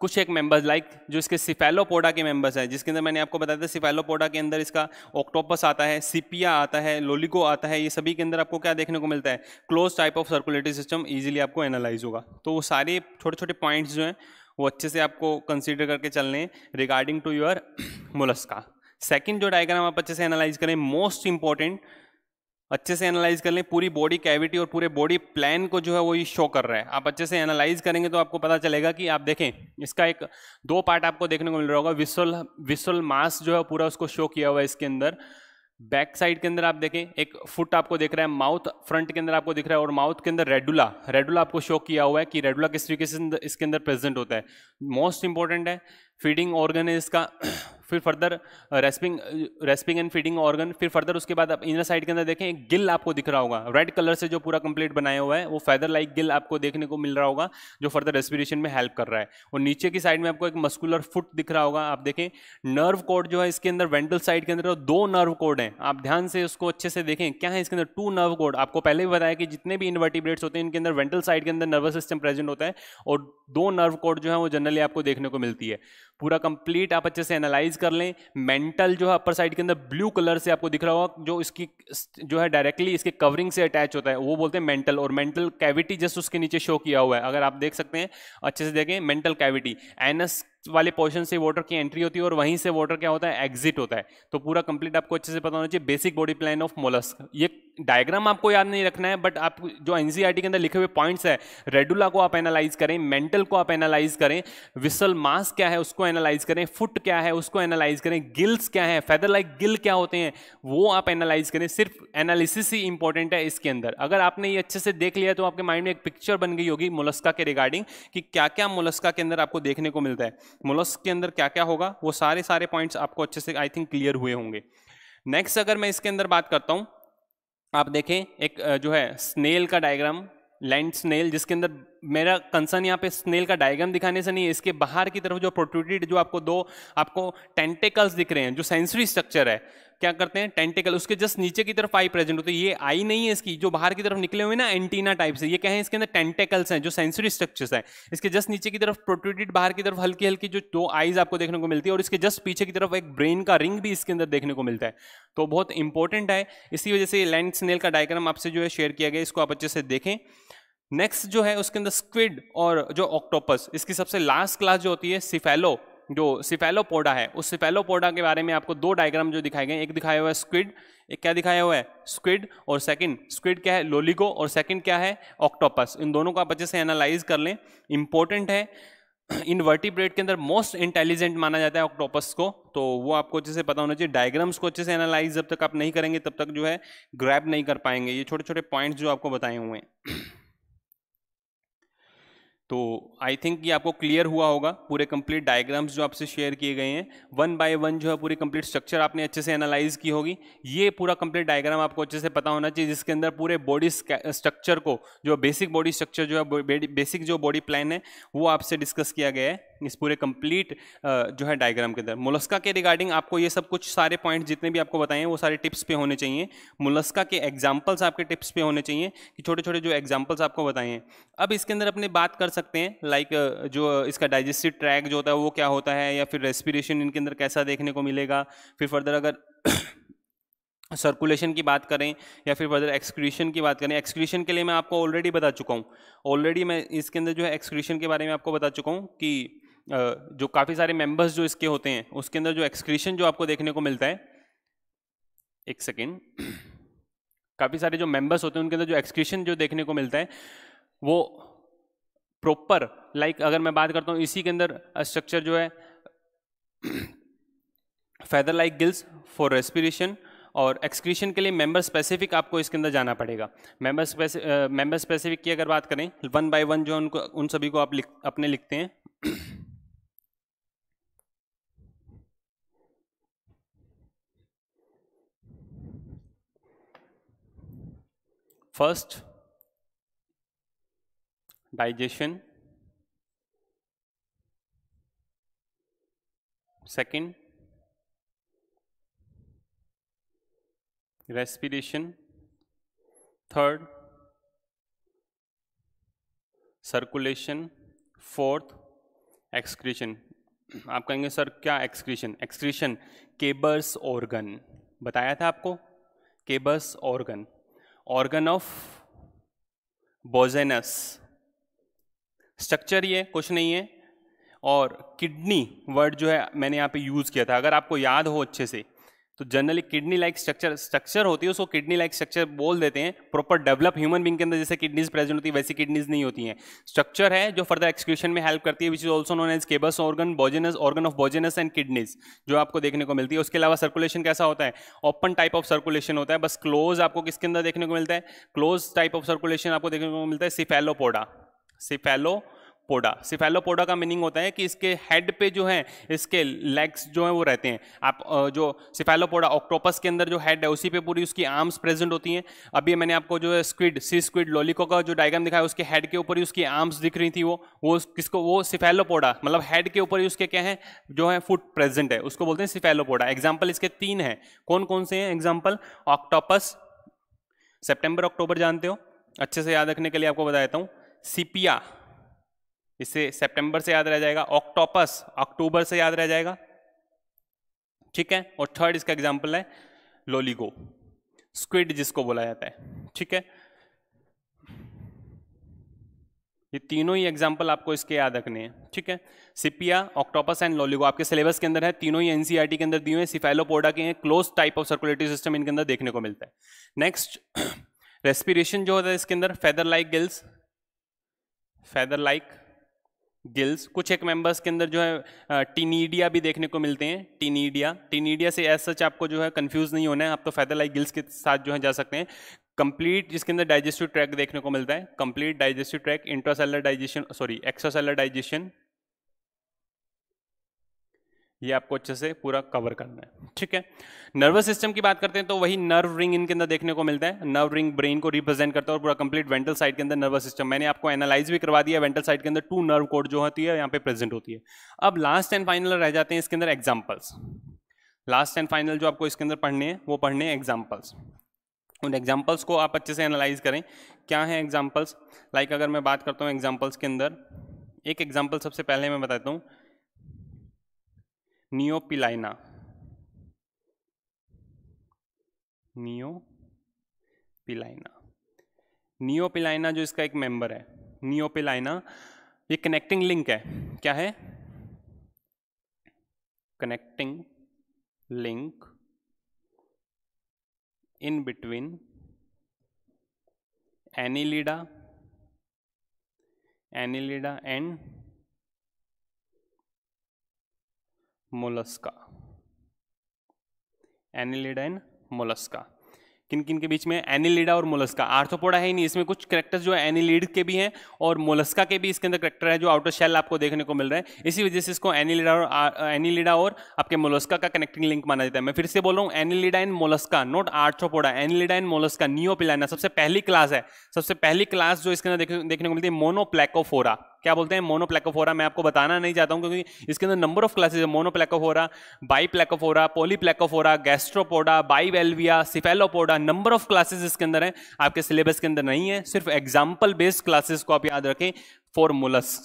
कुछ एक मेंबर्स लाइक जो इसके सिफेलोपोडा के मेंबर्स हैं जिसके अंदर मैंने आपको बताया था सिफेलोपोडा के अंदर इसका ऑक्टोपस आता है सीपिया आता है लोलिको आता है ये सभी के अंदर आपको क्या देखने को मिलता है close type of circulatory system easily आपको एनालाइज होगा तो वो सारे छोटे छोटे पॉइंट्स जो हैं वो अच्छे से आपको कंसिडर करके चलने regarding to your Mollusca second जो डायग्राम आप अच्छे से एनालाइज करें मोस्ट इंपॉर्टेंट अच्छे से एनालाइज कर लें पूरी बॉडी कैविटी और पूरे बॉडी प्लान को जो है वो ये शो कर रहा है आप अच्छे से एनालाइज करेंगे तो आपको पता चलेगा कि आप देखें इसका एक दो पार्ट आपको देखने को मिल रहा होगा विसल विसल मास जो है पूरा उसको शो किया हुआ है इसके अंदर बैक साइड के अंदर आप देखें एक फुट आपको दिख रहा है माउथ फ्रंट के अंदर आपको दिख रहा है और माउथ के अंदर रेडुला रेडुला आपको शो किया हुआ है कि रेडुला किस तरीके से इसके अंदर प्रेजेंट होता है मोस्ट इंपॉर्टेंट है फीडिंग ऑर्गन है इसका फिर further rasping rasping and feeding organ फिर फर्दर उसके बाद आप इनर साइड के अंदर देखें एक गिल आपको दिख रहा होगा रेड कलर से जो पूरा कंप्लीट बनाया हुआ है वो फैदर लाइक गिल आपको देखने को मिल रहा होगा जो फर्दर रेस्पिरेशन में हेल्प कर रहा है और नीचे की साइड में आपको एक मस्कुलर फुट दिख रहा होगा आप देखें नर्व कोड जो है इसके अंदर वेंटल साइड के अंदर दो नर्व कोड हैं आप ध्यान से उसको अच्छे से देखें क्या है इसके अंदर टू नर्व कोड आपको पहले भी बताया कि जितने भी इन्वर्टिब्रेट्स होते हैं इनके अंदर वेंटल साइड के अंदर नर्वस सिस्टम प्रेजेंट होता है और दो नर्व कोड जो है वो जनरली आपको देखने को मिलती है पूरा कंप्लीट आप अच्छे से एनालाइज रियलाइज कर लें मेंटल जो है अपर साइड के अंदर ब्लू कलर से आपको दिख रहा होगा जो इसकी जो है डायरेक्टली इसके कवरिंग से अटैच होता है वो बोलते हैं मेंटल और मेंटल कैविटी जस्ट उसके नीचे शो किया हुआ है अगर आप देख सकते हैं अच्छे से देखें मेंटल कैविटी एनस वाले पोर्शन से वाटर की एंट्री होती है और वहीं से वाटर क्या होता है एग्जिट होता है तो पूरा कंप्लीट आपको अच्छे से पता होना चाहिए basic body plan of mollusc ये डायग्राम आपको याद नहीं रखना है बट आप जो एनसीईआरटी e के अंदर लिखे हुए पॉइंट्स है रेडुला को आप एनालाइज करें मेंटल को आप एनालाइज करें विसल मास क्या है उसको एनालाइज करें फुट क्या है उसको एनालाइज करें गिल्स क्या है फेदर लाइक गिल क्या होते हैं वो आप एनालाइज करें सिर्फ एनालिसिस ही इंपॉर्टेंट है इसके अंदर अगर आपने ये अच्छे से देख लिया तो आपके माइंड में एक पिक्चर बन गई होगी मोलस्का के रिगार्डिंग कि क्या क्या मोलस्का के अंदर आपको देखने को मिलता है मोलस्क के अंदर क्या क्या होगा वो सारे सारे पॉइंट्स आपको अच्छे से आई थिंक क्लियर हुए होंगे नेक्स्ट अगर मैं इसके अंदर बात करता हूँ आप देखें एक जो है स्नेल का डायग्राम लैंड स्नेल जिसके अंदर मेरा कंसर्न यहाँ पे स्नेल का डायग्राम दिखाने से नहीं है इसके बाहर की तरफ जो प्रोट्रूटेड जो आपको दो आपको टेंटेकल्स दिख रहे हैं जो सेंसरी स्ट्रक्चर है क्या करते हैं टेंटिकल उसके जस्ट नीचे की तरफ आई प्रेजेंट होती है ये आई नहीं है इसकी जो बाहर की तरफ निकले हुए ना एंटीना टाइप से ये क्या है इसके अंदर टेंटिकल्स हैं जो सेंसरी स्ट्रक्चर्स हैं इसके जस्ट नीचे की तरफ प्रोट्रूटेड बाहर की तरफ हल्की हल्की जो दो आईज आपको देखने को मिलती है और इसके जस्ट पीछे की तरफ एक ब्रेन का रिंग भी इसके अंदर देखने को मिलता है तो बहुत इंपॉर्टेंट है इसी वजह से लैंड स्नेल का डायग्राम आपसे जो है शेयर किया गया इसको आप अच्छे से देखें नेक्स्ट जो है उसके अंदर स्क्विड और जो ऑक्टोपस इसकी सबसे लास्ट क्लास जो होती है सिफेलो जो सिफेलोपोडा है उस सिफेलोपोडा के बारे में आपको दो डायग्राम जो दिखाए गए एक दिखाया हुआ है स्क्विड एक क्या दिखाया हुआ है स्क्विड और सेकंड स्क्विड क्या है लोलिगो और सेकंड क्या है ऑक्टोपस इन दोनों को आप अच्छे से एनालाइज कर लें इंपॉर्टेंट है इन वर्टिब्रेट के अंदर मोस्ट इंटेलिजेंट माना जाता है ऑक्टोपस को तो वो आपको अच्छे से पता होना चाहिए डायग्राम्स को अच्छे से एनालाइज जब तक आप नहीं करेंगे तब तक जो है ग्रैप नहीं कर पाएंगे ये छोटे छोटे पॉइंट्स जो आपको बताए हुए हैं तो आई थिंक ये आपको क्लियर हुआ होगा पूरे कंप्लीट डायग्राम्स जो आपसे शेयर किए गए हैं वन बाय वन जो है पूरी कंप्लीट स्ट्रक्चर आपने अच्छे से एनालाइज की होगी ये पूरा कंप्लीट डायग्राम आपको अच्छे से पता होना चाहिए जिसके अंदर पूरे बॉडी स्ट्रक्चर को जो बेसिक बॉडी स्ट्रक्चर जो है बेसिक जो बॉडी प्लान है वो आपसे डिस्कस किया गया है इस पूरे कंप्लीट जो है डायग्राम के अंदर मुलस्का के रिगार्डिंग आपको ये सब कुछ सारे पॉइंट्स जितने भी आपको बताए हैं वो सारे टिप्स पे होने चाहिए मुलस्का के एग्जाम्पल्स आपके टिप्स पे होने चाहिए कि छोटे छोटे जो एग्जाम्पल्स आपको बताए हैं अब इसके अंदर अपने बात कर सकते हैं लाइक जो इसका डाइजेस्टिव ट्रैक जो होता है वो क्या होता है या फिर रेस्पिरेशन इनके अंदर कैसा देखने को मिलेगा फिर फर्दर अगर सर्कुलेशन [coughs] की बात करें या फिर फर्दर एक्सक्रीशन की बात करें एक्सक्रीशन के लिए मैं आपको ऑलरेडी बता चुका हूँ ऑलरेडी मैं इसके अंदर जो है एक्सक्रीशन के बारे में आपको बता चुका हूँ कि जो काफ़ी सारे मेंबर्स जो इसके होते हैं उसके अंदर जो एक्सक्रीशन जो आपको देखने को मिलता है एक सेकेंड काफ़ी सारे जो मेंबर्स होते हैं उनके अंदर जो एक्सक्रीशन जो देखने को मिलता है वो प्रॉपर लाइक like, अगर मैं बात करता हूँ इसी के अंदर स्ट्रक्चर जो है feather like gills for respiration और एक्सक्रीशन के लिए मेंबर स्पेसिफिक आपको इसके अंदर जाना पड़ेगा मेंबर स्पेसिफिक मेंबर स्पेसिफिक की अगर बात करें वन बाय वन जो उनको उन सभी को आप लिख अपने लिखते हैं First, digestion. Second, respiration. Third, circulation fourth excretion आप कहेंगे सर क्या एक्सक्रीशन एक्सक्रीशन केबर्स ऑर्गन बताया था आपको Keber's organ organ of Bojanus structure ये कुछ नहीं है और किडनी वर्ड जो है मैंने यहाँ पे यूज़ किया था अगर आपको याद हो अच्छे से तो generally kidney like structure structure होती है उसको किडनी लाइक स्ट्रक्चर बोल देते हैं प्रॉपर डेवलप ह्यूमन बींग के अंदर जैसे किडनीज प्रेजेंट होती है वैसी किडनीज नहीं होती हैं स्ट्रक्चर है जो फर्दर एक्सक्यूशन में हेल्प करती है which is also known as Keber's organ Bojanus organ of Bojanus and kidneys जो आपको देखने को मिलती है उसके अलावा सर्कुलेशन कैसा होता है ओपन टाइप ऑफ सर्कुलेशन होता है बस क्लोज आपको किसके अंदर देखने को मिलता है क्लोज टाइप ऑफ सर्कुलेशन आपको देखने को मिलता है सिफेलोपोडा सिफेलो पोडा सिफेलोपोडा का मीनिंग होता है कि इसके हेड पे जो है इसके लेग्स जो है वो रहते हैं आप जो सिफेलोपोडा ऑक्टोपस के अंदर जो हेड है उसी पे पूरी उसकी आर्म्स प्रेजेंट होती हैं अभी मैंने आपको जो है स्क्विड सी स्क्विड लोलिको का जो डायग्राम दिखाया उसके हेड के ऊपर ही उसकी आर्म्स दिख रही थी वो वो किसको वो सिफेलोपोडा मतलब हेड के ऊपर ही उसके क्या है जो है फुट प्रेजेंट है उसको बोलते हैं सिफेलोपोडा एग्जाम्पल इसके तीन है कौन कौन से हैं एग्जाम्पल ऑक्टोपस सेप्टेम्बर अक्टूबर जानते हो अच्छे से याद रखने के लिए आपको बता देता हूँ सीपिया इससे सितंबर से याद रह जाएगा ऑक्टोपस अक्टूबर से याद रह जाएगा ठीक है और थर्ड इसका एग्जाम्पल है लोलीगो स्क्विड जिसको बोला जाता है ठीक है ये तीनों ही एग्जाम्पल आपको इसके याद रखने हैं ठीक है सिपिया ऑक्टोपस एंड लोलिगो आपके सिलेबस के अंदर है तीनों ही एनसीईआरटी के अंदर दिए हुए सिफेलोपोडा के हैं close type of circulatory system इनके अंदर देखने को मिलता है नेक्स्ट [clears throat] रेस्पिरेशन जो होता है इसके अंदर feather like gills feather like gills कुछ एक मेंबर्स के अंदर जो है टीनीडिया भी देखने को मिलते हैं टीनीडिया टीनीडिया से एज सच आपको जो है कंफ्यूज नहीं होना है आप तो फैदरलाई गिल्स के साथ जो है जा सकते हैं कंप्लीट जिसके अंदर डाइजेस्टिव ट्रैक देखने को मिलता है complete digestive tract intracellular digestion sorry extracellular digestion ये आपको अच्छे से पूरा कवर करना है ठीक है नर्वस सिस्टम की बात करते हैं तो वही नर्व रिंग इनके अंदर देखने को मिलता है नर्व रिंग ब्रेन को रिप्रेजेंट करता है और पूरा कंप्लीट वेंटल साइड के अंदर नर्वस सिस्टम मैंने आपको एनालाइज भी करवा दिया वेंटल साइड के अंदर टू नर्व कोड जो होती है यहाँ पे प्रेजेंट होती है अब लास्ट एंड फाइनल रह जाते हैं इसके अंदर एग्जाम्पल्स लास्ट एंड फाइनल जो आपको इसके अंदर पढ़ने हैं वो पढ़ने हैं एग्जाम्पल्स उन एग्जाम्पल्स को आप अच्छे से एनालाइज करें क्या है एग्जाम्पल्स लाइक अगर मैं बात करता हूँ एग्जाम्पल्स के अंदर एक एग्जाम्पल सबसे पहले मैं बताता हूँ नियोपिलाइना नियोपिलाइना नियोपिलाइना जो इसका एक मेंबर है नियोपिलाइना ये कनेक्टिंग लिंक है क्या है connecting link in between Annelida Annelida and Mollusca Annelida and Mollusca किन किन के बीच में एनिलिडा और मोलस्का आर्थोपोडा है ही नहीं इसमें कुछ करेक्टर्स जो एनिलिड के भी हैं और मोलस्का के भी इसके अंदर करेक्टर है जो आउटर शेल आपको देखने को मिल रहा है इसी वजह से इसको एनिलिडा और एनिलिडा और आपके मोलस्का का कनेक्टिंग लिंक माना जाता है मैं फिर से बोल रहा हूँ Annelida and Mollusca not Arthropoda Annelida and Mollusca Neopilina सबसे पहली क्लास है सबसे पहली क्लास जो इसके अंदर देखने को मिलती है मोनोप्लैकोफोरा क्या बोलते हैं मोनोप्लेकोफोरा मैं आपको बताना नहीं चाहता हूँ क्योंकि इसके अंदर नंबर ऑफ क्लासेज है Monoplacophora Polyplacophora Gastropoda Bivalvia Cephalopoda number of classes इसके अंदर है आपके सिलेबस के अंदर नहीं है सिर्फ एग्जाम्पल बेस्ड क्लासेस को आप याद रखें फॉर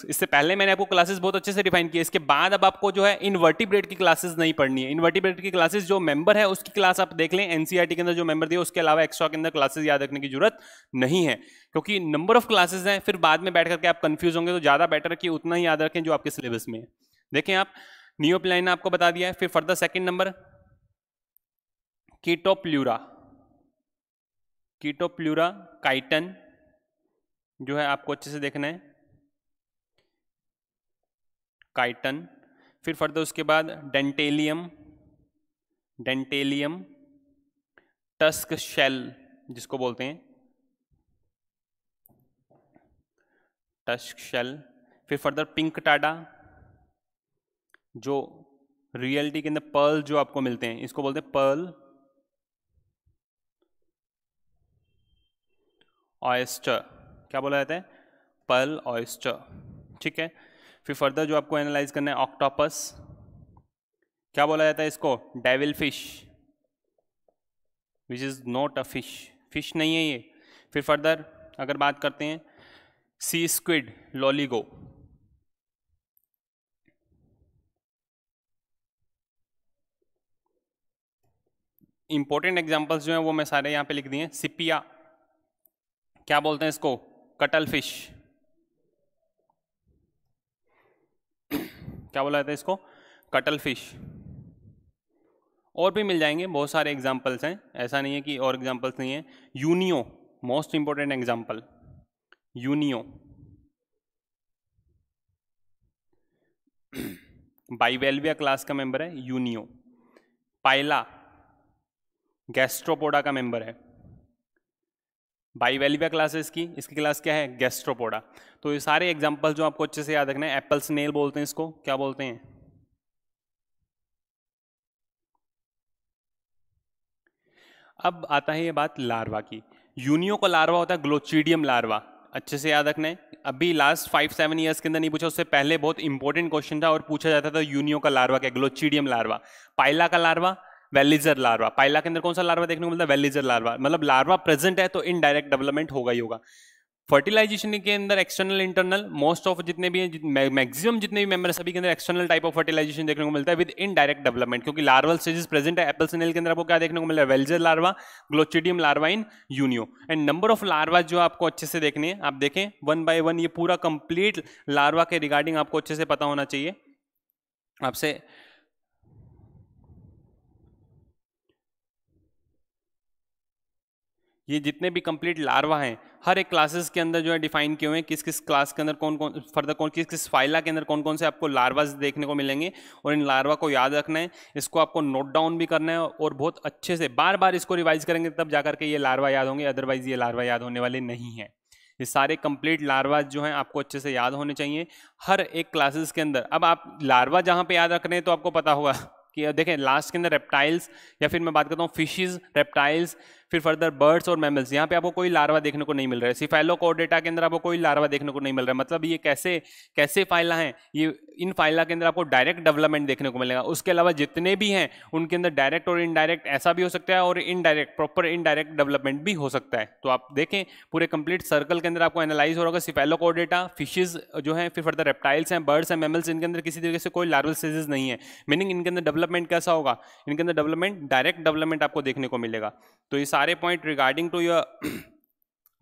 इससे पहले मैंने आपको क्लासेस बहुत अच्छे से डिफाइन किया इसके बाद अब आपको जो है इनवर्टिब्रेट की क्लासेस नहीं पढ़नी है इनवर्टिब्रेट की क्लासेस जो मेंबर है उसकी क्लास आप देख लें एनसीईआरटी e के अंदर जो मेंबर दिए उसके अलावा एक्स्ट्रा के अंदर क्लासेस याद रखने की जरूरत नहीं है क्योंकि नंबर ऑफ क्लासेस हैं फिर बाद में बैठ करके आप कंफ्यूज होंगे तो ज़्यादा बेटर कि उतना ही याद रखें जो आपके सिलेबस में है देखें आप नियोप्लाइन आपको बता दिया है फिर फर्दर सेकेंड नंबर कीटोप्ल्यूरा कीटोप्ल्यूरा काइटन जो है आपको अच्छे से देखना है काइटन फिर फर्दर उसके बाद डेंटेलियम डेंटेलियम टस्क शेल जिसको बोलते हैं टस्क शेल फिर फर्दर पिंक टाडा जो रियलिटी के अंदर पर्ल जो आपको मिलते हैं इसको बोलते हैं पर्ल ऑयस्टर क्या बोला जाता है पर्ल ऑयस्टर ठीक है फिर फर्दर जो आपको एनालाइज करना है ऑक्टोपस क्या बोला जाता है इसको devil fish which is not a fish fish नहीं है ये फिर फर्दर अगर बात करते हैं sea squid Loligo important examples जो हैं वो मैं सारे यहां पे लिख दिए सिपिया क्या बोलते हैं इसको कटल फिश क्या बोला जाता है इसको कटल फिश और भी मिल जाएंगे बहुत सारे एग्जाम्पल्स हैं ऐसा नहीं है कि और एग्जाम्पल्स नहीं है Unio most important example Unio Bivalvia class का मेंबर है यूनियो पाइला गैस्ट्रोपोडा का मेंबर है बाईवेलिविया क्लासेस की इसकी क्लास क्या है गैस्ट्रोपोडा तो ये सारे एग्जाम्पल जो आपको अच्छे से याद रखना है एप्पल स्नेल बोलते हैं इसको क्या बोलते हैं अब आता है ये बात लार्वा की यूनियो का लार्वा होता है ग्लोचिडियम लार्वा अच्छे से याद रखना है अभी लास्ट फाइव सेवन ईयर्स के अंदर नहीं पूछा उससे पहले बहुत इंपॉर्टेंट क्वेश्चन था और पूछा जाता था यूनियो का लार्वा क्या ग्लोचिडियम लार्वा पाइला का लार्वा वेलिजर लार्वा पाइला के अंदर कौन सा लार्वा देखने को मिलता है वेलिजर लार्वा मतलब लार्वा प्रेजेंट है तो इनडायरेक्ट डेवलपमेंट होगा ही होगा फर्टिलाइजेशन के अंदर एक्सटर्नल इंटरनल मोस्ट ऑफ जितने भी हैं मैक्सिमम जितने भी मेंबर सभी के अंदर एक्सटर्नल टाइप ऑफ फर्टिलाइजेशन देखने को मिलता है विद इनडायरेक्ट डेवलपमेंट क्योंकि लार्वल स्टेजेस प्रेजेंट है एप्पल सनेल के अंदर आपको क्या देखने को मिल रहा है veliger larva glochidium larva in Unio and number of larva जो आपको अच्छे से देखने हैं आप देखें वन बाय वन ये पूरा कंप्लीट लार्वा के रिगार्डिंग आपको अच्छे से पता होना चाहिए आपसे ये जितने भी कंप्लीट लार्वा हैं हर एक क्लासेस के अंदर जो है डिफाइन किए हुए हैं किस किस क्लास के अंदर कौन कौन फर्दर कौन किस किस फाइला के अंदर कौन कौन से आपको लार्वाज देखने को मिलेंगे और इन लार्वा को याद रखना है इसको आपको नोट डाउन भी करना है और बहुत अच्छे से बार बार इसको रिवाइज करेंगे तब जा करके ये लार्वा याद होंगे अदरवाइज ये लार्वा याद होने वाले नहीं है ये सारे कंप्लीट लार्वा जो हैं आपको अच्छे से याद होने चाहिए हर एक क्लासेस के अंदर अब आप लार्वा जहाँ पर याद रख रहे हैं तो आपको पता होगा कि देखें लास्ट के अंदर रेप्टाइल्स या फिर मैं बात करता हूँ फिशेज रेप्टाइल्स फिर फर्दर बर्ड्स और मैमल्स यहाँ पे आपको कोई लार्वा देखने को नहीं मिल रहा है को कोडेटा के अंदर आपको कोई लार्वा देखने को नहीं मिल रहा है मतलब ये कैसे कैसे फाइला हैं ये इन फाइला के अंदर आपको डायरेक्ट डेवलपमेंट देखने को मिलेगा उसके अलावा जितने भी हैं उनके अंदर डायरेक्ट और इनडायरेक्ट ऐसा भी हो सकता है और इनडायरेक्ट प्रॉपर इनडायरेक्ट डेवलपमेंट भी हो सकता है तो आप देखें पूरे कंप्लीट सर्कल के अंदर आपको एनालाइज हो रहा होगा सिफेलो कोडेटा फिशेज जो है फिर फर्दर रेप्टाइल्स हैं बर्ड्स हैं मेमल्स इनके अंदर किसी तरीके से कोई लार्वल सीजेज नहीं है मीनिंग इनके अंदर डेवलपमेंट कैसा होगा इनके अंदर डेवलपमेंट डायरेक्ट डेवलपमेंट आपको देखने को मिलेगा तो इस सारे point regarding to your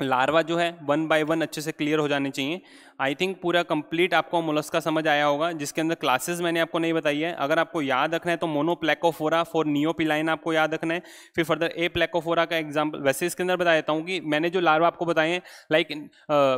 larva जो है वन बाय वन अच्छे से क्लियर हो जाने चाहिए आई थिंक पूरा कंप्लीट आपको मोलस का समझ आया होगा जिसके अंदर क्लासेस मैंने आपको नहीं बताई है अगर आपको याद रखना है तो मोनो प्लेकोफोरा फॉर नियोपिलाइन आपको याद रखना है फिर फर्दर ए प्लेकोफोरा का एग्जाम्पल वैसे इसके अंदर बता देता हूँ कि मैंने जो लार्वा आपको बताए हैं लाइक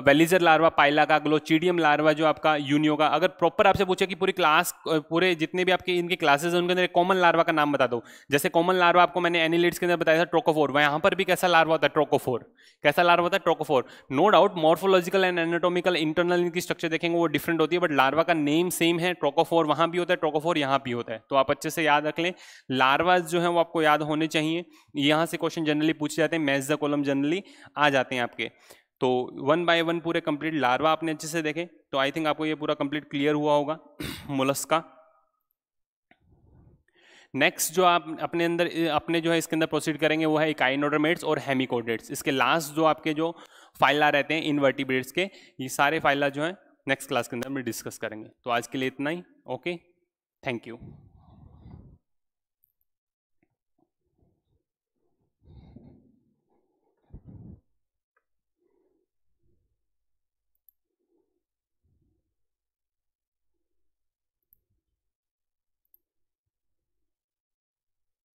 वेलीजर लार्वा पाइला का ग्लोचीडियम लार्वा जो आपका यूनियो का अगर प्रॉपर आपसे पूछे कि पूरी क्लास पूरे जितने भी आपके इनकी क्लासेज हैं उनके अंदर कॉमन लार्वा का नाम बता दो जैसे कॉमन लार्वा आपको मैंने एनिलिट्स के अंदर बताया था ट्रोकोफोर वहाँ पर भी कैसा लार्वा होता है ट्रोकोफोर कैसा लार्वा होता है trochophore no doubt morphological and anatomical internal इनकी स्ट्रक्चर देखेंगे वो डिफरेंट होती है बट लार्वा का नेम सेम है ट्रोकोफोर वहाँ भी होता है ट्रोकोफोर यहाँ भी होता है तो आप अच्छे से याद रख लें लार्वाज जो है वो आपको याद होने चाहिए यहाँ से क्वेश्चन जनरली पूछे जाते हैं मैज द कॉलम जनरली आ जाते हैं आपके तो वन बाय वन पूरे कंप्लीट लार्वा आपने अच्छे से देखे तो आई थिंक आपको ये पूरा कंप्लीट क्लियर हुआ होगा मुलस्का [clears throat] नेक्स्ट जो आप अपने अंदर अपने जो है इसके अंदर प्रोसीड करेंगे वो है इकाइनोडोमेट्स और हेमिकोडेट्स इसके लास्ट जो आपके जो फाइला रहते हैं इनवर्टिब्रेट्स के ये सारे फाइला जो है नेक्स्ट क्लास के अंदर हम डिस्कस करेंगे तो आज के लिए इतना ही ओके थैंक यू